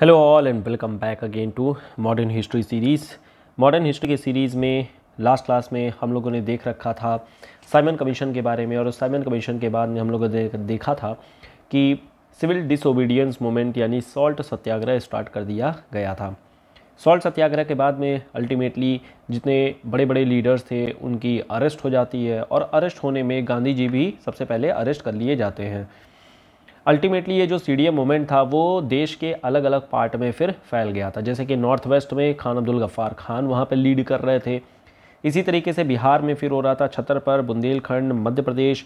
Hello all and welcome back again to modern history series modern history के series में last class में हम लोगों ने देख रखा था साइमन कमीशन के बारे में और उस साइमन कमीशन के बाद में हम लोगों ने देखा था कि सिविल डिसोबीडियंस मोमेंट यानी सॉल्ट सत्याग्रह स्टार्ट कर दिया गया था सॉल्ट सत्याग्रह के बाद में अल्टीमेटली जितने बड़े बड़े लीडर्स थे उनकी अरेस्ट हो जाती है और अरेस्ट होने में गांधी जी भी सबसे पहले अरेस्ट कर लिए जाते हैं अल्टीमेटली ये जो सी डी मूवमेंट था वो देश के अलग अलग पार्ट में फिर फैल गया था जैसे कि नॉर्थ वेस्ट में खान अब्दुल गफ्फार खान वहाँ पर लीड कर रहे थे इसी तरीके से बिहार में फिर हो रहा था छतरपुर बुंदेलखंड मध्य प्रदेश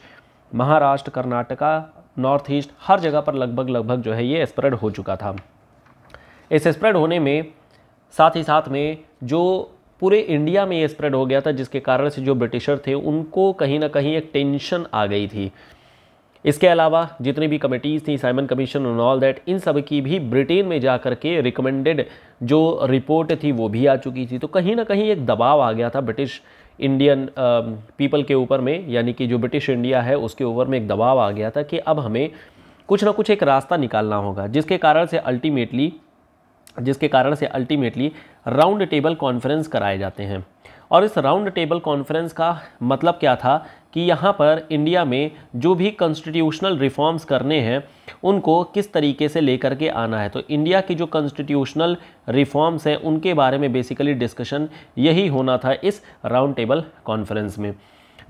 महाराष्ट्र कर्नाटका नॉर्थ ईस्ट हर जगह पर लगभग लगभग जो है ये स्प्रेड हो चुका था इस स्प्रेड होने में साथ ही साथ में जो पूरे इंडिया में ये स्प्रेड हो गया था जिसके कारण से जो ब्रिटिशर थे उनको कहीं ना कहीं एक टेंशन आ गई थी इसके अलावा जितनी भी कमेटीज़ थी Simon commission and all that इन सब की भी ब्रिटेन में जा कर के रिकमेंडेड जो रिपोर्ट थी वो भी आ चुकी थी तो कहीं ना कहीं एक दबाव आ गया था ब्रिटिश इंडियन पीपल के ऊपर में यानी कि जो ब्रिटिश इंडिया है उसके ऊपर में एक दबाव आ गया था कि अब हमें कुछ ना कुछ एक रास्ता निकालना होगा जिसके कारण से अल्टीमेटली जिसके कारण से अल्टीमेटली राउंड टेबल कॉन्फ्रेंस कराए जाते हैं और इस राउंड टेबल कॉन्फ्रेंस का मतलब क्या था कि यहाँ पर इंडिया में जो भी कॉन्स्टिट्यूशनल रिफॉर्म्स करने हैं उनको किस तरीके से लेकर के आना है तो इंडिया की जो कॉन्स्टिट्यूशनल रिफॉर्म्स हैं उनके बारे में बेसिकली डिस्कशन यही होना था इस राउंड टेबल कॉन्फ्रेंस में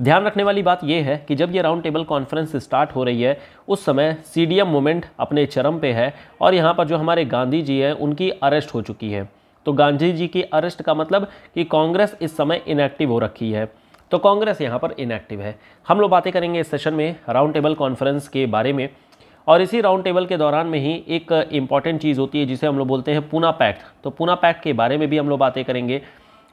ध्यान रखने वाली बात यह है कि जब ये राउंड टेबल कॉन्फ्रेंस स्टार्ट हो रही है उस समय सी डी एम अपने चरम पे है और यहाँ पर जो हमारे गांधी जी हैं उनकी अरेस्ट हो चुकी है तो गांधी जी की अरेस्ट का मतलब कि कांग्रेस इस समय इनएक्टिव हो रखी है तो कांग्रेस यहाँ पर इनएक्टिव है हम लोग बातें करेंगे इस सेशन में राउंड टेबल कॉन्फ्रेंस के बारे में और इसी राउंड टेबल के दौरान में ही एक इम्पॉर्टेंट चीज़ होती है जिसे हम लोग बोलते हैं पूना पैक्ट तो पूना पैक्ट के बारे में भी हम लोग बातें करेंगे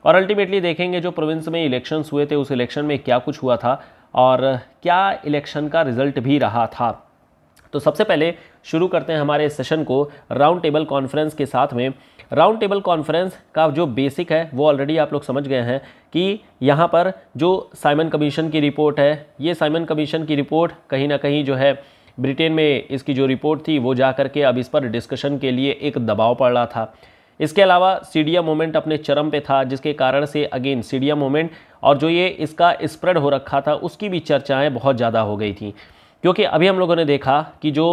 और अल्टीमेटली देखेंगे जो प्रोविंस में इलेक्शंस हुए थे उस इलेक्शन में क्या कुछ हुआ था और क्या इलेक्शन का रिजल्ट भी रहा था तो सबसे पहले शुरू करते हैं हमारे सेशन को राउंड टेबल कॉन्फ्रेंस के साथ में राउंड टेबल कॉन्फ्रेंस का जो बेसिक है वो ऑलरेडी आप लोग समझ गए हैं कि यहाँ पर जो साइमन कमीशन की रिपोर्ट है ये साइमन कमीशन की रिपोर्ट कहीं ना कहीं जो है ब्रिटेन में इसकी जो रिपोर्ट थी वो जा करके अब इस पर डिस्कशन के लिए एक दबाव पड़ रहा था इसके अलावा सीडिया मोमेंट अपने चरम पे था जिसके कारण से अगेन सीडिया मोमेंट और जो ये इसका स्प्रेड हो रखा था उसकी भी चर्चाएं बहुत ज़्यादा हो गई थी क्योंकि अभी हम लोगों ने देखा कि जो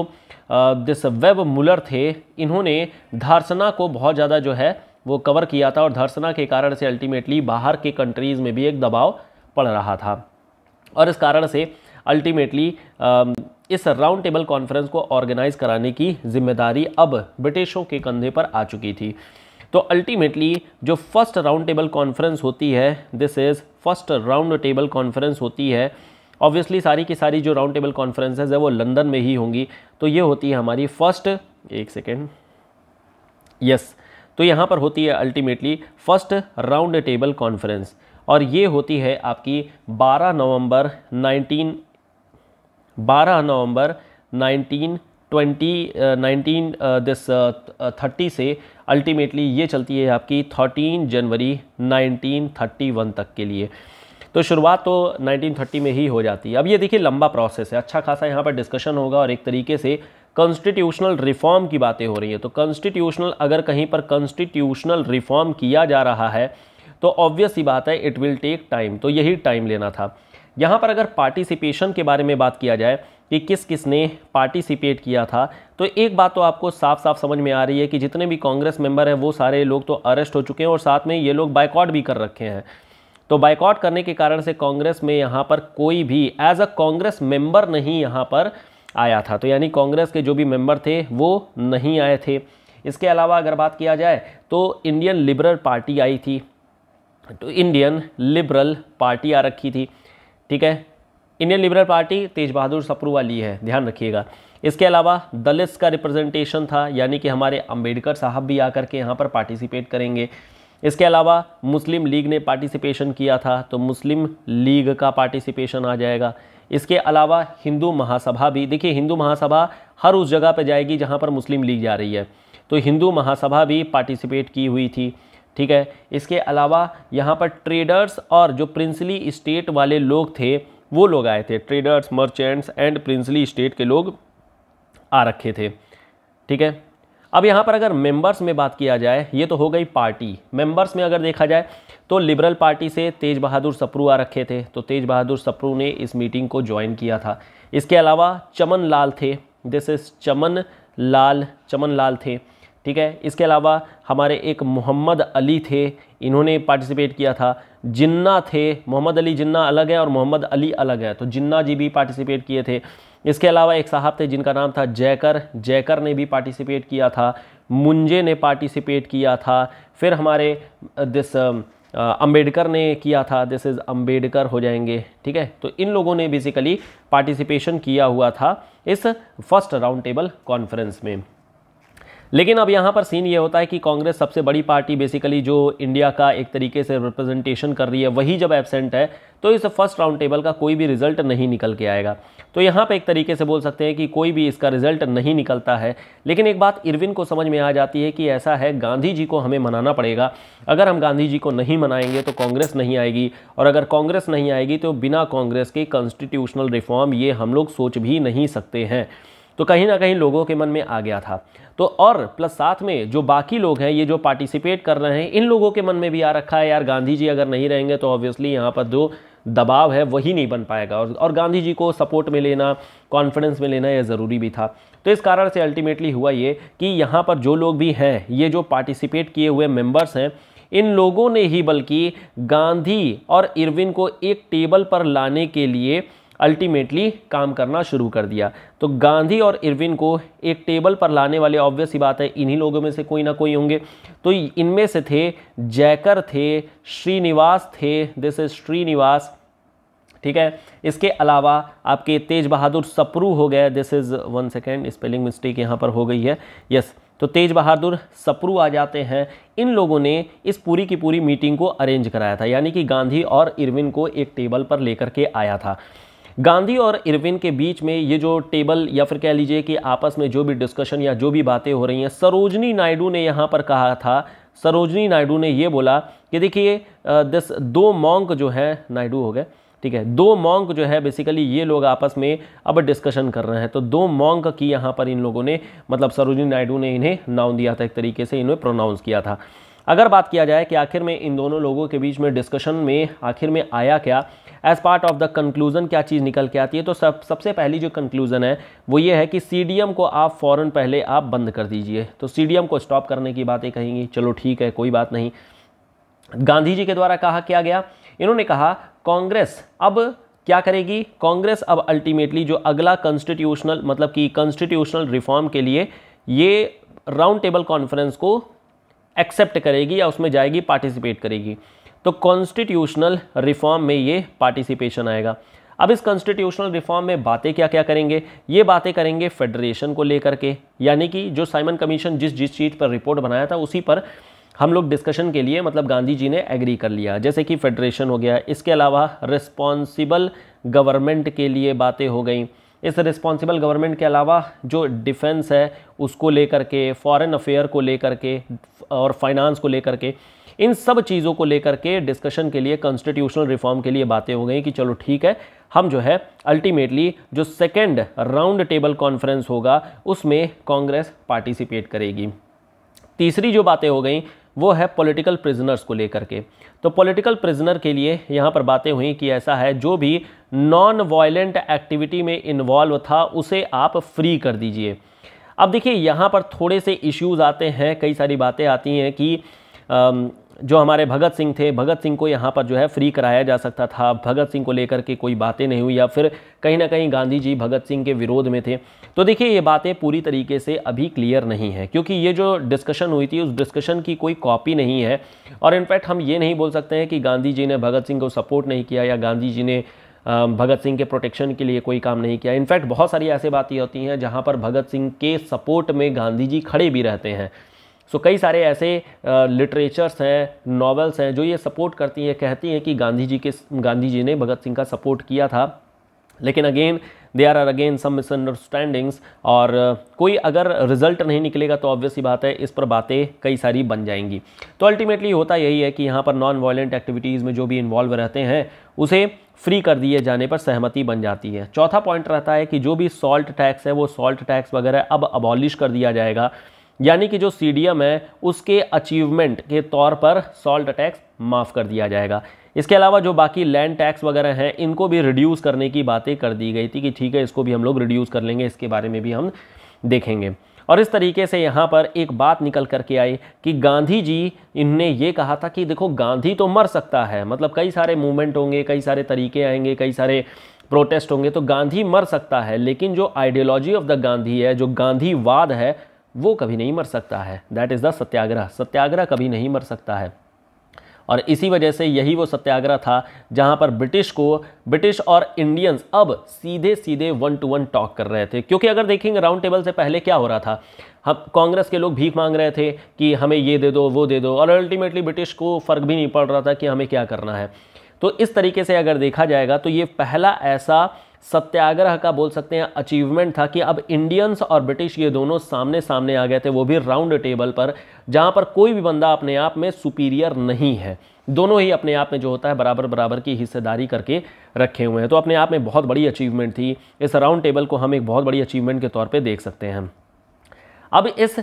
दिस वेब मुलर थे इन्होंने धारसना को बहुत ज़्यादा जो है वो कवर किया था और धारसना के कारण से अल्टीमेटली बाहर के कंट्रीज़ में भी एक दबाव पड़ रहा था और इस कारण से अल्टीमेटली इस राउंड टेबल कॉन्फ्रेंस को ऑर्गेनाइज़ कराने की जिम्मेदारी अब ब्रिटिशों के कंधे पर आ चुकी थी तो अल्टीमेटली जो फर्स्ट राउंड टेबल कॉन्फ्रेंस होती है this is first round table conference होती है ऑब्वियसली सारी की सारी जो राउंड टेबल कॉन्फ्रेंसेज है वो लंदन में ही होंगी तो ये होती है हमारी फर्स्ट एक सेकेंड यस तो यहाँ पर होती है ultimately first round table conference और ये होती है आपकी 12 November 19 12 November 19 twenty nineteen this thirty से अल्टीमेटली ये चलती है आपकी 13 जनवरी 1931 तक के लिए तो शुरुआत तो 1930 में ही हो जाती है अब ये देखिए लंबा प्रोसेस है अच्छा खासा यहाँ पर डिस्कशन होगा और एक तरीके से कॉन्स्टिट्यूशनल रिफॉर्म की बातें हो रही है तो कॉन्स्टिट्यूशनल अगर कहीं पर कॉन्स्टिट्यूशनल रिफॉर्म किया जा रहा है तो ऑब्वियस ही बात है इट विल टेक टाइम तो यही टाइम लेना था यहाँ पर अगर पार्टिसिपेशन के बारे में बात किया जाए कि किस किस ने पार्टिसिपेट किया था तो एक बात तो आपको साफ साफ समझ में आ रही है कि जितने भी कांग्रेस मेंबर हैं वो सारे लोग तो अरेस्ट हो चुके हैं और साथ में ये लोग बाइकआउट भी कर रखे हैं तो बाइकआउट करने के कारण से कांग्रेस में यहाँ पर कोई भी एज अ कांग्रेस मेंबर नहीं यहाँ पर आया था तो यानी कांग्रेस के जो भी मेंबर थे वो नहीं आए थे इसके अलावा अगर बात किया जाए तो इंडियन लिबरल पार्टी आई थी तो इंडियन लिबरल पार्टी आ रखी थी ठीक है Indian Liberal Party Tej Bahadur Sapru वाली है ध्यान रखिएगा इसके अलावा दलित का रिप्रेजेंटेशन था यानी कि हमारे अंबेडकर साहब भी आकर के यहाँ पर पार्टिसिपेट करेंगे इसके अलावा मुस्लिम लीग ने पार्टिसिपेशन किया था तो मुस्लिम लीग का पार्टिसिपेशन आ जाएगा इसके अलावा हिंदू महासभा भी देखिए हिंदू महासभा हर उस जगह पर जाएगी जहाँ पर मुस्लिम लीग जा रही है तो हिंदू महासभा भी पार्टिसिपेट की हुई थी ठीक है इसके अलावा यहाँ पर ट्रेडर्स और जो प्रिंसली स्टेट वाले लोग थे वो लोग आए थे traders merchants and princely state के लोग आ रखे थे ठीक है अब यहाँ पर अगर मेंबर्स में बात किया जाए ये तो हो गई पार्टी मेंबर्स में अगर देखा जाए तो लिबरल पार्टी से तेज बहादुर सप्रू आ रखे थे तो तेज बहादुर सप्रू ने इस मीटिंग को ज्वाइन किया था इसके अलावा चमन लाल थे दिस इज़ चमन लाल चमन लाल थे ठीक है इसके अलावा हमारे एक मोहम्मद अली थे इन्होंने पार्टिसिपेट किया था जिन्ना थे मोहम्मद अली जिन्ना अलग है और मोहम्मद अली अलग है तो जिन्ना जी भी पार्टिसिपेट किए थे इसके अलावा एक साहब थे जिनका नाम था जयकर जयकर ने भी पार्टिसिपेट किया था मुंजे ने पार्टिसिपेट किया था फिर हमारे दिस um, uh, अंबेडकर ने किया था दिस इज़ अंबेडकर हो जाएंगे ठीक है तो इन लोगों ने बेसिकली पार्टिसिपेशन किया हुआ था इस फर्स्ट राउंड टेबल कॉन्फ्रेंस में लेकिन अब यहाँ पर सीन ये होता है कि कांग्रेस सबसे बड़ी पार्टी बेसिकली जो इंडिया का एक तरीके से रिप्रेजेंटेशन कर रही है वही जब एबसेंट है तो इस फर्स्ट राउंड टेबल का कोई भी रिजल्ट नहीं निकल के आएगा तो यहाँ पे एक तरीके से बोल सकते हैं कि कोई भी इसका रिजल्ट नहीं निकलता है लेकिन एक बात इरविन को समझ में आ जाती है कि ऐसा है गांधी जी को हमें मनाना पड़ेगा अगर हम गांधी जी को नहीं मनाएंगे तो कांग्रेस नहीं आएगी और अगर कांग्रेस नहीं आएगी तो बिना कांग्रेस के कॉन्स्टिट्यूशनल रिफॉर्म ये हम लोग सोच भी नहीं सकते हैं तो कहीं ना कहीं लोगों के मन में आ गया था तो और प्लस साथ में जो बाकी लोग हैं ये जो पार्टिसिपेट कर रहे हैं इन लोगों के मन में भी आ रखा है यार गांधी जी अगर नहीं रहेंगे तो ऑब्वियसली यहाँ पर जो दबाव है वही नहीं बन पाएगा और और गांधी जी को सपोर्ट में लेना कॉन्फिडेंस में लेना यह ज़रूरी भी था तो इस कारण से अल्टीमेटली हुआ ये कि यहाँ पर जो लोग भी हैं ये जो पार्टिसिपेट किए हुए मेंबर्स हैं इन लोगों ने ही बल्कि गांधी और इरविन को एक टेबल पर लाने के लिए अल्टीमेटली काम करना शुरू कर दिया तो गांधी और इरविन को एक टेबल पर लाने वाले ऑब्वियस ही बात है इन्हीं लोगों में से कोई ना कोई होंगे तो इनमें से थे जैकर थे श्रीनिवास थे दिस इज श्रीनिवास ठीक है इसके अलावा आपके तेज बहादुर सप्रू हो गए this is one second spelling mistake यहाँ पर हो गई है यस तो तेज बहादुर सप्रू आ जाते हैं इन लोगों ने इस पूरी की पूरी मीटिंग को अरेंज कराया था यानी कि गांधी और इरविन को एक टेबल पर लेकर के आया था गांधी और इरविन के बीच में ये जो टेबल या फिर कह लीजिए कि आपस में जो भी डिस्कशन या जो भी बातें हो रही हैं सरोजनी नायडू ने यहाँ पर कहा था सरोजनी नायडू ने ये बोला कि देखिए दिस दो मॉन्क जो है नायडू हो गए ठीक है दो मॉन्क जो है बेसिकली ये लोग आपस में अब डिस्कशन कर रहे हैं तो दो मॉन्क की यहाँ पर इन लोगों ने मतलब सरोजनी नायडू ने इन्हें नाउन दिया था एक तरीके से इन्हें प्रोनाउंस किया था अगर बात किया जाए कि आखिर में इन दोनों लोगों के बीच में डिस्कशन में आखिर में आया क्या as part of the conclusion क्या चीज़ निकल के आती है तो सब सबसे पहली जो कंक्लूजन है वो ये है कि सी को आप फ़ौरन पहले आप बंद कर दीजिए तो सी को स्टॉप करने की बातें कहेंगी चलो ठीक है कोई बात नहीं गांधी जी के द्वारा कहा क्या गया इन्होंने कहा कांग्रेस अब क्या करेगी कांग्रेस अब अल्टीमेटली जो अगला कॉन्स्टिट्यूशनल मतलब कि कॉन्स्टिट्यूशनल रिफॉर्म के लिए ये राउंड टेबल कॉन्फ्रेंस को एक्सेप्ट करेगी या उसमें जाएगी पार्टिसिपेट करेगी तो कॉन्स्टिट्यूशनल रिफॉर्म में ये पार्टिसिपेशन आएगा अब इस कॉन्स्टिट्यूशनल रिफॉर्म में बातें क्या क्या करेंगे ये बातें करेंगे फेडरेशन को लेकर के यानी कि जो साइमन कमीशन जिस जिस चीज़ पर रिपोर्ट बनाया था उसी पर हम लोग डिस्कशन के लिए मतलब गांधी जी ने एग्री कर लिया जैसे कि फेडरेशन हो गया इसके अलावा रिस्पॉन्सिबल गवर्नमेंट के लिए बातें हो गई इस रिस्पॉन्सिबल गवर्नमेंट के अलावा जो डिफेंस है उसको लेकर के फॉरेन अफेयर को लेकर के और फाइनेंस को लेकर के इन सब चीज़ों को लेकर के डिस्कशन के लिए कॉन्स्टिट्यूशनल रिफॉर्म के लिए बातें हो गई कि चलो ठीक है हम जो है अल्टीमेटली जो सेकेंड राउंड टेबल कॉन्फ्रेंस होगा उसमें कांग्रेस पार्टिसिपेट करेगी तीसरी जो बातें हो गई वो है पॉलिटिकल प्रिजनर्स को लेकर के तो पॉलिटिकल प्रिजनर के लिए यहाँ पर बातें हुई कि ऐसा है जो भी नॉन वायलेंट एक्टिविटी में इन्वॉल्व था उसे आप फ्री कर दीजिए अब देखिए यहाँ पर थोड़े से इश्यूज आते हैं कई सारी बातें आती हैं कि जो हमारे भगत सिंह थे भगत सिंह को यहाँ पर जो है फ्री कराया जा सकता था भगत सिंह को लेकर के कोई बातें नहीं हुई या फिर कहीं ना कहीं गांधी जी भगत सिंह के विरोध में थे तो देखिए ये बातें पूरी तरीके से अभी क्लियर नहीं है क्योंकि ये जो डिस्कशन हुई थी उस डिस्कशन की कोई कॉपी नहीं है और इनफैक्ट हम ये नहीं बोल सकते हैं कि गांधी जी ने भगत सिंह को सपोर्ट नहीं किया या गांधी जी ने भगत सिंह के प्रोटेक्शन के लिए कोई काम नहीं किया इनफैक्ट बहुत सारी ऐसी बातें होती हैं जहाँ पर भगत सिंह के सपोर्ट में गांधी जी खड़े भी रहते हैं सो कई सारे ऐसे लिटरेचर्स हैं नॉवेल्स हैं जो ये सपोर्ट करती हैं कहती हैं कि गांधी जी के गांधी जी ने भगत सिंह का सपोर्ट किया था लेकिन again they are are again some misunderstandings और कोई अगर रिजल्ट नहीं निकलेगा तो ऑब्वियसली बात है इस पर बातें कई सारी बन जाएंगी तो अल्टीमेटली होता यही है कि यहाँ पर नॉन वायलेंट एक्टिविटीज़ में जो भी इन्वॉल्व रहते हैं उसे फ्री कर दिए जाने पर सहमति बन जाती है चौथा पॉइंट रहता है कि जो भी सॉल्ट टैक्स है वो सॉल्ट टैक्स वगैरह अब अबॉलिश कर दिया जाएगा यानी कि जो सी है उसके अचीवमेंट के तौर पर सॉल्ट टैक्स माफ़ कर दिया जाएगा इसके अलावा जो बाकी लैंड टैक्स वगैरह हैं इनको भी रिड्यूस करने की बातें कर दी गई थी कि ठीक है इसको भी हम लोग रिड्यूस कर लेंगे इसके बारे में भी हम देखेंगे और इस तरीके से यहाँ पर एक बात निकल करके आई कि गांधी जी इनने ये कहा था कि देखो गांधी तो मर सकता है मतलब कई सारे मूवमेंट होंगे कई सारे तरीके आएंगे कई सारे प्रोटेस्ट होंगे तो गांधी मर सकता है लेकिन जो आइडियोलॉजी ऑफ द गांधी है जो गांधीवाद है वो कभी नहीं मर सकता है that is the satyagraha satyagraha कभी नहीं मर सकता है और इसी वजह से यही वो सत्याग्रह था जहां पर ब्रिटिश को ब्रिटिश और इंडियंस अब सीधे सीधे वन टू वन टॉक कर रहे थे क्योंकि अगर देखेंगे राउंड टेबल से पहले क्या हो रहा था हम कांग्रेस के लोग भीख मांग रहे थे कि हमें ये दे दो वो दे दो और अल्टीमेटली ब्रिटिश को फ़र्क भी नहीं पड़ रहा था कि हमें क्या करना है तो इस तरीके से अगर देखा जाएगा तो ये पहला ऐसा सत्याग्रह का बोल सकते हैं अचीवमेंट था कि अब इंडियंस और ब्रिटिश ये दोनों सामने सामने आ गए थे वो भी राउंड टेबल पर जहाँ पर कोई भी बंदा अपने आप में सुपीरियर नहीं है दोनों ही अपने आप में जो होता है बराबर बराबर की हिस्सेदारी करके रखे हुए हैं तो अपने आप में बहुत बड़ी अचीवमेंट थी इस राउंड टेबल को हम एक बहुत बड़ी अचीवमेंट के तौर पर देख सकते हैं अब इस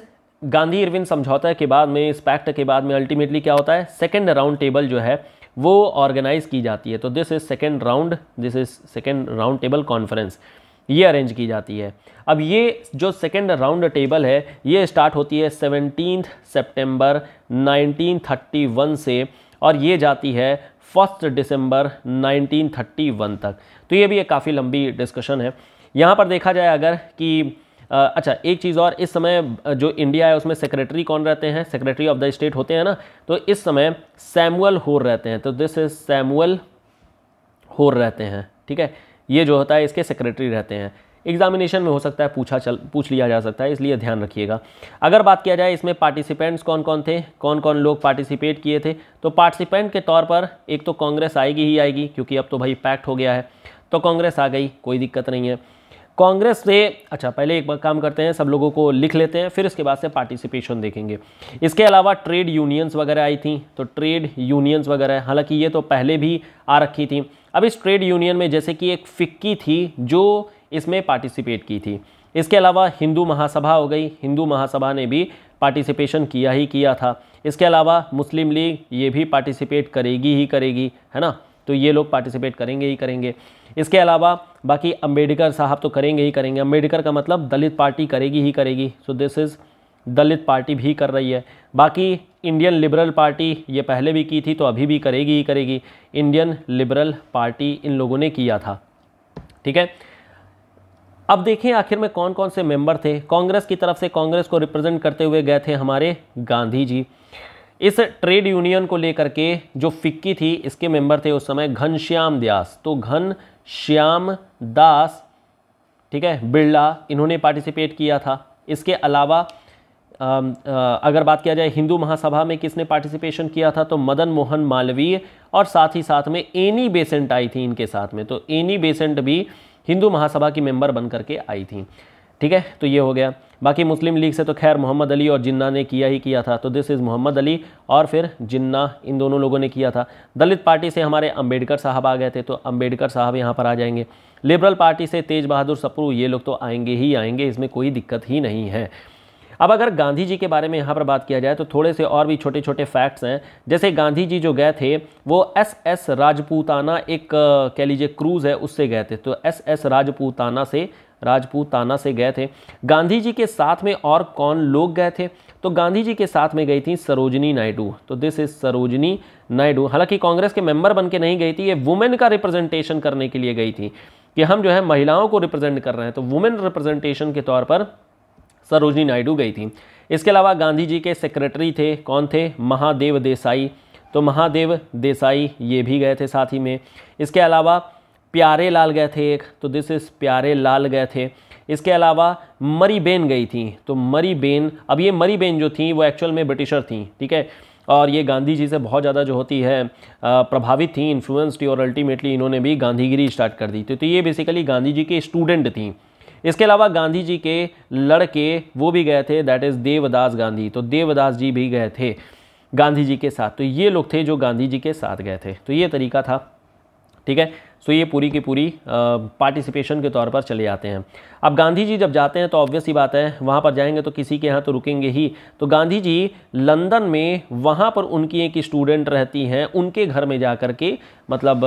गांधी इरविन समझौता के बाद में इस पैक्ट के बाद में अल्टीमेटली क्या होता है सेकेंड राउंड टेबल जो है वो ऑर्गेनाइज़ की जाती है तो this is second round this is second round table conference ये अरेंज की जाती है अब ये जो सेकेंड राउंड टेबल है ये स्टार्ट होती है सेवनटीन सेप्टेम्बर नाइनटीन से और ये जाती है फर्स्ट दिसंबर 1931 तक तो ये भी एक काफ़ी लंबी डिस्कशन है यहाँ पर देखा जाए अगर कि अच्छा एक चीज़ और इस समय जो इंडिया है उसमें सेक्रेटरी कौन रहते हैं सेक्रेटरी ऑफ द स्टेट होते हैं ना तो इस समय सैमुअल होर रहते हैं तो दिस इज सैमुअल होर रहते हैं ठीक है ये जो होता है इसके सेक्रेटरी रहते हैं एग्जामिनेशन में हो सकता है पूछा चल पूछ लिया जा सकता है इसलिए ध्यान रखिएगा अगर बात किया जाए इसमें पार्टिसिपेंट्स कौन कौन थे कौन कौन लोग पार्टिसिपेट किए थे तो पार्टिसिपेंट के तौर पर एक तो कांग्रेस आएगी ही आएगी क्योंकि अब तो भाई पैक्ट हो गया है तो कांग्रेस आ गई कोई दिक्कत नहीं है कांग्रेस ने अच्छा पहले एक बार काम करते हैं सब लोगों को लिख लेते हैं फिर इसके बाद से पार्टिसिपेशन देखेंगे इसके अलावा ट्रेड यूनियंस वगैरह आई थी तो ट्रेड यूनियंस वगैरह हालांकि ये तो पहले भी आ रखी थी अब इस ट्रेड यूनियन में जैसे कि एक फिक्की थी जो इसमें पार्टिसिपेट की थी इसके अलावा हिंदू महासभा हो गई हिंदू महासभा ने भी पार्टिसिपेशन किया ही किया था इसके अलावा मुस्लिम लीग ये भी पार्टिसिपेट करेगी ही करेगी है ना तो ये लोग पार्टिसिपेट करेंगे ही करेंगे इसके अलावा बाकी अंबेडकर साहब तो करेंगे ही करेंगे अंबेडकर का मतलब दलित पार्टी करेगी ही करेगी so this is Dalit party भी कर रही है बाकी इंडियन लिबरल पार्टी ये पहले भी की थी तो अभी भी करेगी ही करेगी इंडियन लिबरल पार्टी इन लोगों ने किया था ठीक है अब देखें आखिर में कौन कौन से मेंबर थे कांग्रेस की तरफ से कांग्रेस को रिप्रेजेंट करते हुए गए थे हमारे गांधी जी इस ट्रेड यूनियन को लेकर के जो फिक्की थी इसके मेंबर थे उस समय घनश्याम द्यास तो घन श्याम दास ठीक है बिरला इन्होंने पार्टिसिपेट किया था इसके अलावा अगर बात किया जाए हिंदू महासभा में किसने पार्टिसिपेशन किया था तो मदन मोहन मालवीय और साथ ही साथ में एनी बेसेंट आई थी इनके साथ में तो एनी बेसेंट भी हिंदू महासभा की मेंबर बनकर के आई थी ठीक है तो ये हो गया बाकी मुस्लिम लीग से तो खैर मोहम्मद अली और जिन्ना ने किया ही किया था तो दिस इज़ मोहम्मद अली और फिर जिन्ना इन दोनों लोगों ने किया था दलित पार्टी से हमारे अंबेडकर साहब आ गए थे तो अंबेडकर साहब यहाँ पर आ जाएंगे लिबरल पार्टी से तेज बहादुर सप्रू ये लोग तो आएंगे ही आएंगे इसमें कोई दिक्कत ही नहीं है अब अगर गांधी जी के बारे में यहाँ पर बात किया जाए तो थोड़े से और भी छोटे छोटे फैक्ट्स हैं जैसे गांधी जी जो गए थे वो एस एस राजपूताना एक कह लीजिए क्रूज़ है उससे गए थे तो एस एस राजपूताना से राजपूताना से गए थे गांधी जी के साथ में और कौन लोग गए थे तो गांधी जी के साथ में गई थी सरोजनी नायडू तो दिस इज सरोजनी नायडू हालांकि कांग्रेस के मेंबर बन के नहीं गई थी ये वुमेन का रिप्रेजेंटेशन करने के लिए गई थी कि हम जो है महिलाओं को रिप्रेजेंट कर रहे हैं तो वुमेन रिप्रेजेंटेशन के तौर पर सरोजनी नायडू गई थी इसके अलावा गांधी जी के सेक्रेटरी थे कौन थे महादेव देसाई तो महादेव देसाई ये भी गए थे साथ ही में इसके अलावा प्यारे लाल गए थे एक तो दिस इज़ प्यारे लाल गए थे इसके अलावा मरी बेन गई थी तो मरी बेन अब ये मरी बेन जो थी वो एक्चुअल में ब्रिटिशर थी ठीक है और ये गांधी जी से बहुत ज़्यादा जो होती है प्रभावित थी इन्फ्लुएंस थी और अल्टीमेटली इन्होंने भी गांधीगिरी स्टार्ट कर दी थी तो ये बेसिकली गांधी जी के स्टूडेंट थी इसके अलावा गांधी जी के लड़के वो भी गए थे दैट इज़ देवदास गांधी तो देवदास जी भी गए थे गांधी जी के साथ तो ये लोग थे जो गांधी जी के साथ गए थे तो ये तरीका था ठीक है सो ये पूरी की पूरी पार्टिसिपेशन के तौर पर चले जाते हैं अब गांधी जी जब जाते हैं तो ऑब्वियस ही बात है वहाँ पर जाएंगे तो किसी के यहाँ तो रुकेंगे ही तो गांधी जी लंदन में वहाँ पर उनकी एक स्टूडेंट रहती हैं उनके घर में जा कर के मतलब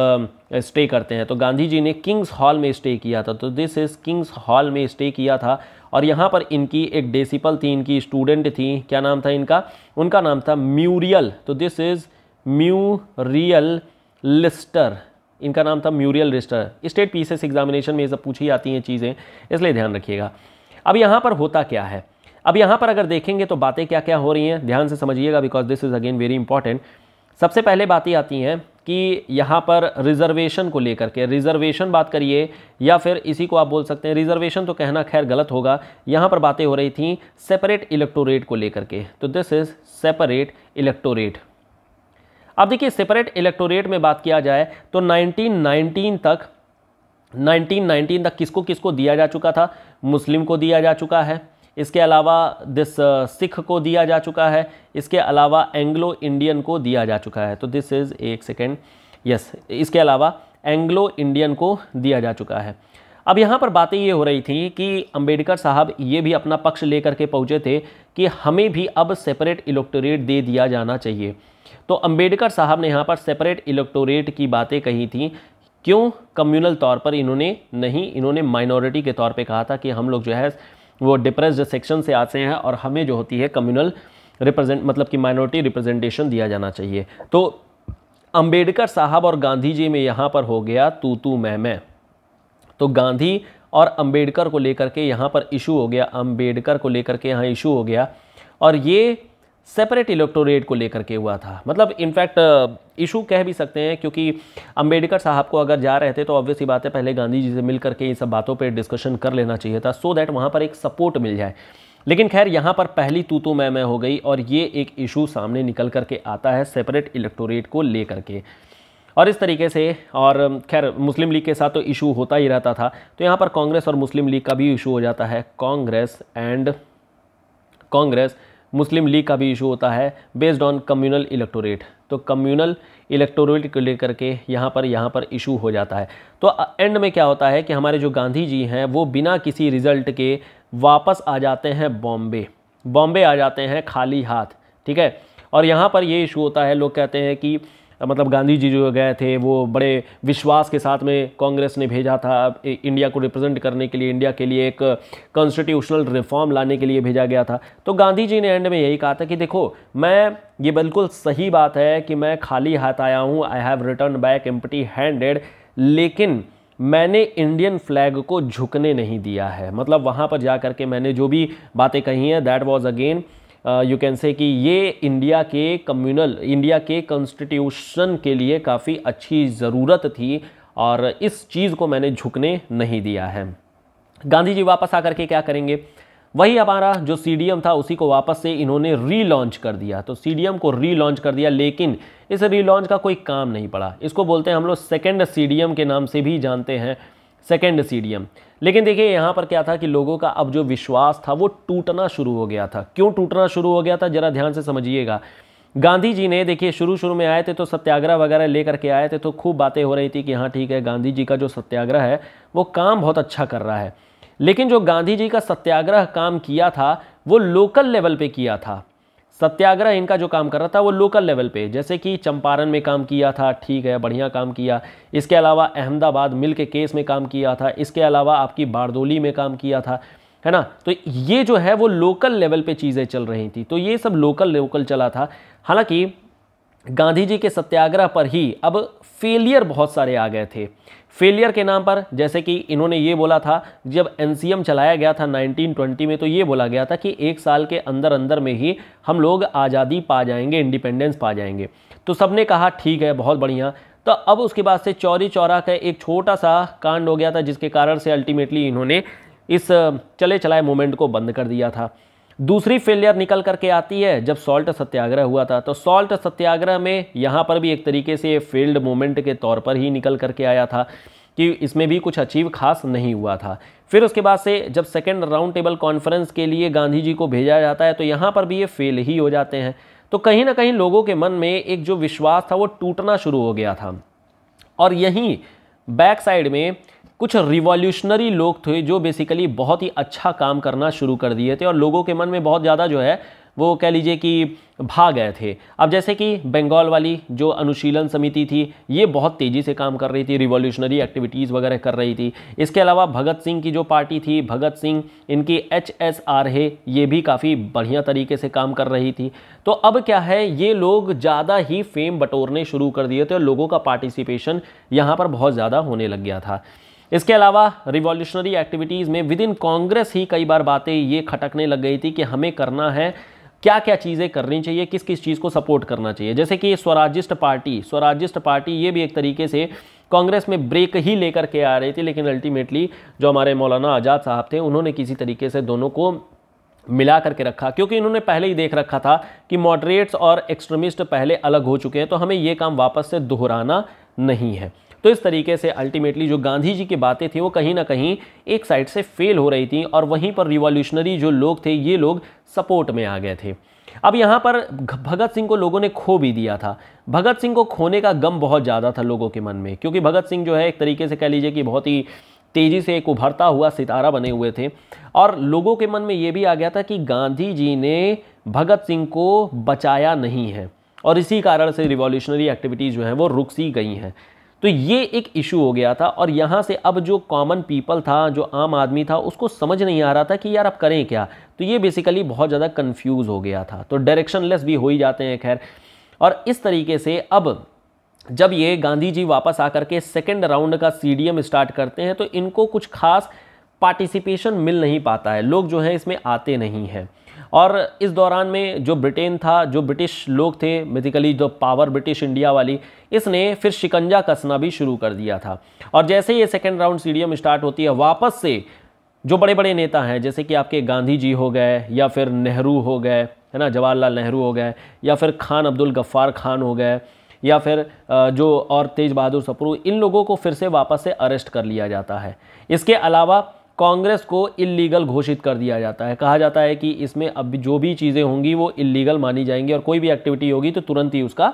स्टे करते हैं तो गांधी जी ने किंग्स हॉल में स्टे किया था तो दिस इज़ किंग्स हॉल में स्टे किया था और यहाँ पर इनकी एक डेसिपल थी इनकी स्टूडेंट थी क्या नाम था इनका उनका नाम था म्यूरियल तो दिस इज़ म्यूरियल लिस्टर इनका नाम था Muriel Lester state PCS examination में ये सब पूछी आती हैं चीज़ें इसलिए ध्यान रखिएगा अब यहाँ पर होता क्या है अब यहाँ पर अगर देखेंगे तो बातें क्या क्या हो रही हैं ध्यान से समझिएगा because this is again very important सबसे पहले बातें आती हैं कि यहाँ पर रिजर्वेशन को लेकर के रिजर्वेशन बात करिए या फिर इसी को आप बोल सकते हैं रिजर्वेशन तो कहना खैर गलत होगा यहाँ पर बातें हो रही थी सेपरेट इलेक्टोरेट को लेकर के तो दिस इज़ सेपरेट इलेक्टोरेट अब देखिए सेपरेट इलेक्टोरेट में बात किया जाए तो 1919 तक 1919 तक किसको किसको दिया जा चुका था मुस्लिम को दिया जा चुका है इसके अलावा दिस uh, सिख को दिया जा चुका है इसके अलावा एंग्लो इंडियन को दिया जा चुका है तो दिस इज़ एक सेकेंड यस इसके अलावा एंग्लो इंडियन को दिया जा चुका है अब यहाँ पर बातें ये हो रही थी कि अंबेडकर साहब ये भी अपना पक्ष लेकर के पहुँचे थे कि हमें भी अब सेपरेट इलेक्टोरेट दे दिया जाना चाहिए तो अंबेडकर साहब ने यहाँ पर सेपरेट इलेक्टोरेट की बातें कही थी क्यों कम्युनल तौर पर इन्होंने नहीं इन्होंने माइनॉरिटी के तौर पे कहा था कि हम लोग जो है वो डिप्रेस्ड सेक्शन से आते हैं और हमें जो होती है कम्युनल रिप्रेजेंट मतलब कि माइनॉरिटी रिप्रेजेंटेशन दिया जाना चाहिए तो अंबेडकर साहब और गांधी जी में यहाँ पर हो गया तू तू मैं मैं तो गांधी और अंबेडकर को लेकर के यहाँ पर इशू हो गया अंबेडकर को लेकर के यहाँ इशू हो गया और ये सेपरेट इलेक्टोरेट को लेकर के हुआ था मतलब इनफैक्ट इशू uh, कह भी सकते हैं क्योंकि अंबेडकर साहब को अगर जा रहे थे तो ऑब्वियस ही बात है पहले गांधी जी से मिल करके इन सब बातों पर डिस्कशन कर लेना चाहिए था सो दैट वहाँ पर एक सपोर्ट मिल जाए लेकिन खैर यहाँ पर पहली तू तो मैं मैं हो गई और ये एक इशू सामने निकल करके आता है सेपरेट इलेक्टोरेट को लेकर के और इस तरीके से और um, खैर मुस्लिम लीग के साथ तो इशू होता ही रहता था तो यहाँ पर कांग्रेस और मुस्लिम लीग का भी इशू हो जाता है कांग्रेस एंड कांग्रेस मुस्लिम लीग का भी इशू होता है बेस्ड ऑन कम्युनल इलेक्टोरेट तो कम्युनल इलेक्टोरेट को लेकर के यहाँ पर यहाँ पर इशू हो जाता है तो एंड में क्या होता है कि हमारे जो गांधी जी हैं वो बिना किसी रिज़ल्ट के वापस आ जाते हैं बॉम्बे बॉम्बे आ जाते हैं खाली हाथ ठीक है और यहाँ पर ये इशू होता है लोग कहते हैं कि मतलब गांधी जी जो गए थे वो बड़े विश्वास के साथ में कांग्रेस ने भेजा था इंडिया को रिप्रेजेंट करने के लिए इंडिया के लिए एक कॉन्स्टिट्यूशनल रिफॉर्म लाने के लिए भेजा गया था तो गांधी जी ने एंड में यही कहा था कि देखो मैं ये बिल्कुल सही बात है कि मैं खाली हाथ आया हूँ I have return back empty handed लेकिन मैंने इंडियन फ्लैग को झुकने नहीं दिया है मतलब वहाँ पर जा कर के मैंने जो भी बातें कही हैं that was again you can say कि ये इंडिया के कम्युनल इंडिया के कॉन्स्टिट्यूशन के लिए काफ़ी अच्छी ज़रूरत थी और इस चीज़ को मैंने झुकने नहीं दिया है गांधी जी वापस आकर के क्या करेंगे वही हमारा जो सी था उसी को वापस से इन्होंने रीलॉन्च कर दिया तो सी को रीलॉन्च कर दिया लेकिन इस रीलॉन्च का कोई काम नहीं पड़ा इसको बोलते हैं हम लोग सेकेंड सी के नाम से भी जानते हैं सेकेंड सी लेकिन देखिए यहाँ पर क्या था कि लोगों का अब जो विश्वास था वो टूटना शुरू हो गया था क्यों टूटना शुरू हो गया था ज़रा ध्यान से समझिएगा गांधी जी ने देखिए शुरू शुरू में आए थे तो सत्याग्रह वगैरह लेकर के आए थे तो खूब बातें हो रही थी कि हाँ ठीक है गांधी जी का जो सत्याग्रह है वो काम बहुत अच्छा कर रहा है लेकिन जो गांधी जी का सत्याग्रह काम किया था वो लोकल लेवल पे किया था सत्याग्रह इनका जो काम कर रहा था वो लोकल लेवल पे जैसे कि चंपारण में काम किया था ठीक है बढ़िया काम किया इसके अलावा अहमदाबाद मिल के केस में काम किया था इसके अलावा आपकी बारदोली में काम किया था है ना तो ये जो है वो लोकल लेवल पे चीज़ें चल रही थी तो ये सब लोकल लोकल चला था हालांकि गांधी जी के सत्याग्रह पर ही अब फेलियर बहुत सारे आ गए थे फेलियर के नाम पर जैसे कि इन्होंने ये बोला था जब एन चलाया गया था 1920 में तो ये बोला गया था कि एक साल के अंदर अंदर में ही हम लोग आज़ादी पा जाएंगे इंडिपेंडेंस पा जाएंगे तो सब ने कहा ठीक है बहुत बढ़िया तो अब उसके बाद से चौरी चौरा का एक छोटा सा कांड हो गया था जिसके कारण से अल्टीमेटली इन्होंने इस चले चलाए मूवमेंट को बंद कर दिया था दूसरी फेलियर निकल करके आती है जब सॉल्ट सत्याग्रह हुआ था तो सॉल्ट सत्याग्रह में यहाँ पर भी एक तरीके से फेल्ड मोमेंट के तौर पर ही निकल करके आया था कि इसमें भी कुछ अचीव खास नहीं हुआ था फिर उसके बाद से जब सेकेंड राउंड टेबल कॉन्फ्रेंस के लिए गांधी जी को भेजा जाता है तो यहाँ पर भी ये फेल ही हो जाते हैं तो कहीं ना कहीं लोगों के मन में एक जो विश्वास था वो टूटना शुरू हो गया था और यहीं बैक साइड में कुछ रिवॉल्यूशनरी लोग थे जो बेसिकली बहुत ही अच्छा काम करना शुरू कर दिए थे और लोगों के मन में बहुत ज़्यादा जो है वो कह लीजिए कि भाग गए थे अब जैसे कि बंगाल वाली जो अनुशीलन समिति थी ये बहुत तेज़ी से काम कर रही थी रिवॉल्यूशनरी एक्टिविटीज़ वगैरह कर रही थी इसके अलावा भगत सिंह की जो पार्टी थी भगत सिंह इनकी एच एस आर है ये भी काफ़ी बढ़िया तरीके से काम कर रही थी तो अब क्या है ये लोग ज़्यादा ही फेम बटोरने शुरू कर दिए थे और लोगों का पार्टिसिपेशन यहाँ पर बहुत ज़्यादा होने लग गया था इसके अलावा रिवॉल्यूशनरी एक्टिविटीज़ में विद इन कांग्रेस ही कई बार बातें ये खटकने लग गई थी कि हमें करना है क्या क्या चीज़ें करनी चाहिए किस किस चीज़ को सपोर्ट करना चाहिए जैसे कि स्वराजिस्ट पार्टी स्वराजिस्ट पार्टी ये भी एक तरीके से कांग्रेस में ब्रेक ही लेकर के आ रही थी लेकिन अल्टीमेटली जो हमारे मौलाना आज़ाद साहब थे उन्होंने किसी तरीके से दोनों को मिला करके रखा क्योंकि इन्होंने पहले ही देख रखा था कि मॉडरेट्स और एक्सट्रीमिस्ट पहले अलग हो चुके हैं तो हमें ये काम वापस से दोहराना नहीं है तो इस तरीके से अल्टीमेटली जो गांधी जी की बातें थी वो कहीं ना कहीं एक साइड से फेल हो रही थी और वहीं पर रिवॉल्यूशनरी जो लोग थे ये लोग सपोर्ट में आ गए थे अब यहाँ पर भगत सिंह को लोगों ने खो भी दिया था भगत सिंह को खोने का गम बहुत ज़्यादा था लोगों के मन में क्योंकि भगत सिंह जो है एक तरीके से कह लीजिए कि बहुत ही तेज़ी से एक उभरता हुआ सितारा बने हुए थे और लोगों के मन में ये भी आ गया था कि गांधी जी ने भगत सिंह को बचाया नहीं है और इसी कारण से रिवॉल्यूशनरी एक्टिविटीज़ जो हैं वो रुक सी गई हैं तो ये एक इशू हो गया था और यहाँ से अब जो कॉमन पीपल था जो आम आदमी था उसको समझ नहीं आ रहा था कि यार अब करें क्या तो ये बेसिकली बहुत ज़्यादा कन्फ्यूज़ हो गया था तो लेस भी हो ही जाते हैं खैर और इस तरीके से अब जब ये गांधी जी वापस आकर के सेकेंड राउंड का सी स्टार्ट करते हैं तो इनको कुछ खास पार्टिसिपेशन मिल नहीं पाता है लोग जो है इसमें आते नहीं हैं और इस दौरान में जो ब्रिटेन था जो ब्रिटिश लोग थे बेसिकली जो पावर ब्रिटिश इंडिया वाली इसने फिर शिकंजा कसना भी शुरू कर दिया था और जैसे ही ये सेकेंड राउंड सीडियम स्टार्ट होती है वापस से जो बड़े बड़े नेता हैं जैसे कि आपके गांधी जी हो गए या फिर नेहरू हो गए है ना जवाहरलाल नेहरू हो गए या फिर खान अब्दुल गफ्फार खान हो गए या फिर जो और तेज बहादुर सप्रू इन लोगों को फिर से वापस से अरेस्ट कर लिया जाता है इसके अलावा कांग्रेस को इलीगल घोषित कर दिया जाता है कहा जाता है कि इसमें अब जो भी चीज़ें होंगी वो इलीगल मानी जाएंगी और कोई भी एक्टिविटी होगी तो तुरंत ही उसका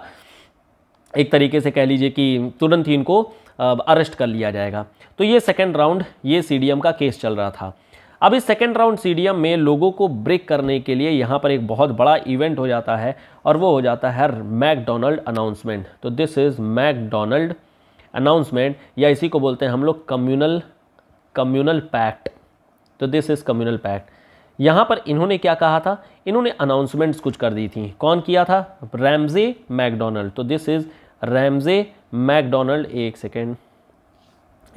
एक तरीके से कह लीजिए कि तुरंत ही इनको अरेस्ट कर लिया जाएगा तो ये सेकेंड राउंड ये सी का केस चल रहा था अब इस सेकेंड राउंड सी में लोगों को ब्रेक करने के लिए यहाँ पर एक बहुत बड़ा इवेंट हो जाता है और वो हो जाता है मैकडोनल्ड अनाउंसमेंट तो दिस इज़ मैकडोनल्ड अनाउंसमेंट या इसी को बोलते हैं हम लोग कम्यूनल कम्युनल पैक्ट तो दिस इज़ कम्युनल पैक्ट यहाँ पर इन्होंने क्या कहा था इन्होंने अनाउंसमेंट्स कुछ कर दी थी कौन किया था रैमजे मैकडोनल्ड तो दिस इज़ रैमजे मैकडोनल्ड एक सेकेंड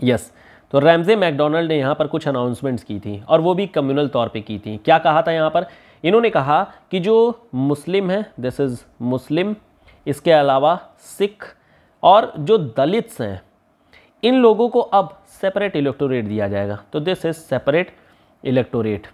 यस yes. तो रैमजे मैकडोनल्ड ने यहाँ पर कुछ अनाउंसमेंट्स की थी और वो भी कम्युनल तौर पे की थी क्या कहा था यहाँ पर इन्होंने कहा कि जो मुस्लिम हैं दिस इज़ मुस्लिम इसके अलावा सिख और जो दलित्स हैं इन लोगों को अब सेपरेट इलेक्टोरेट दिया जाएगा तो दिस इज सेपरेट इलेक्टोरेट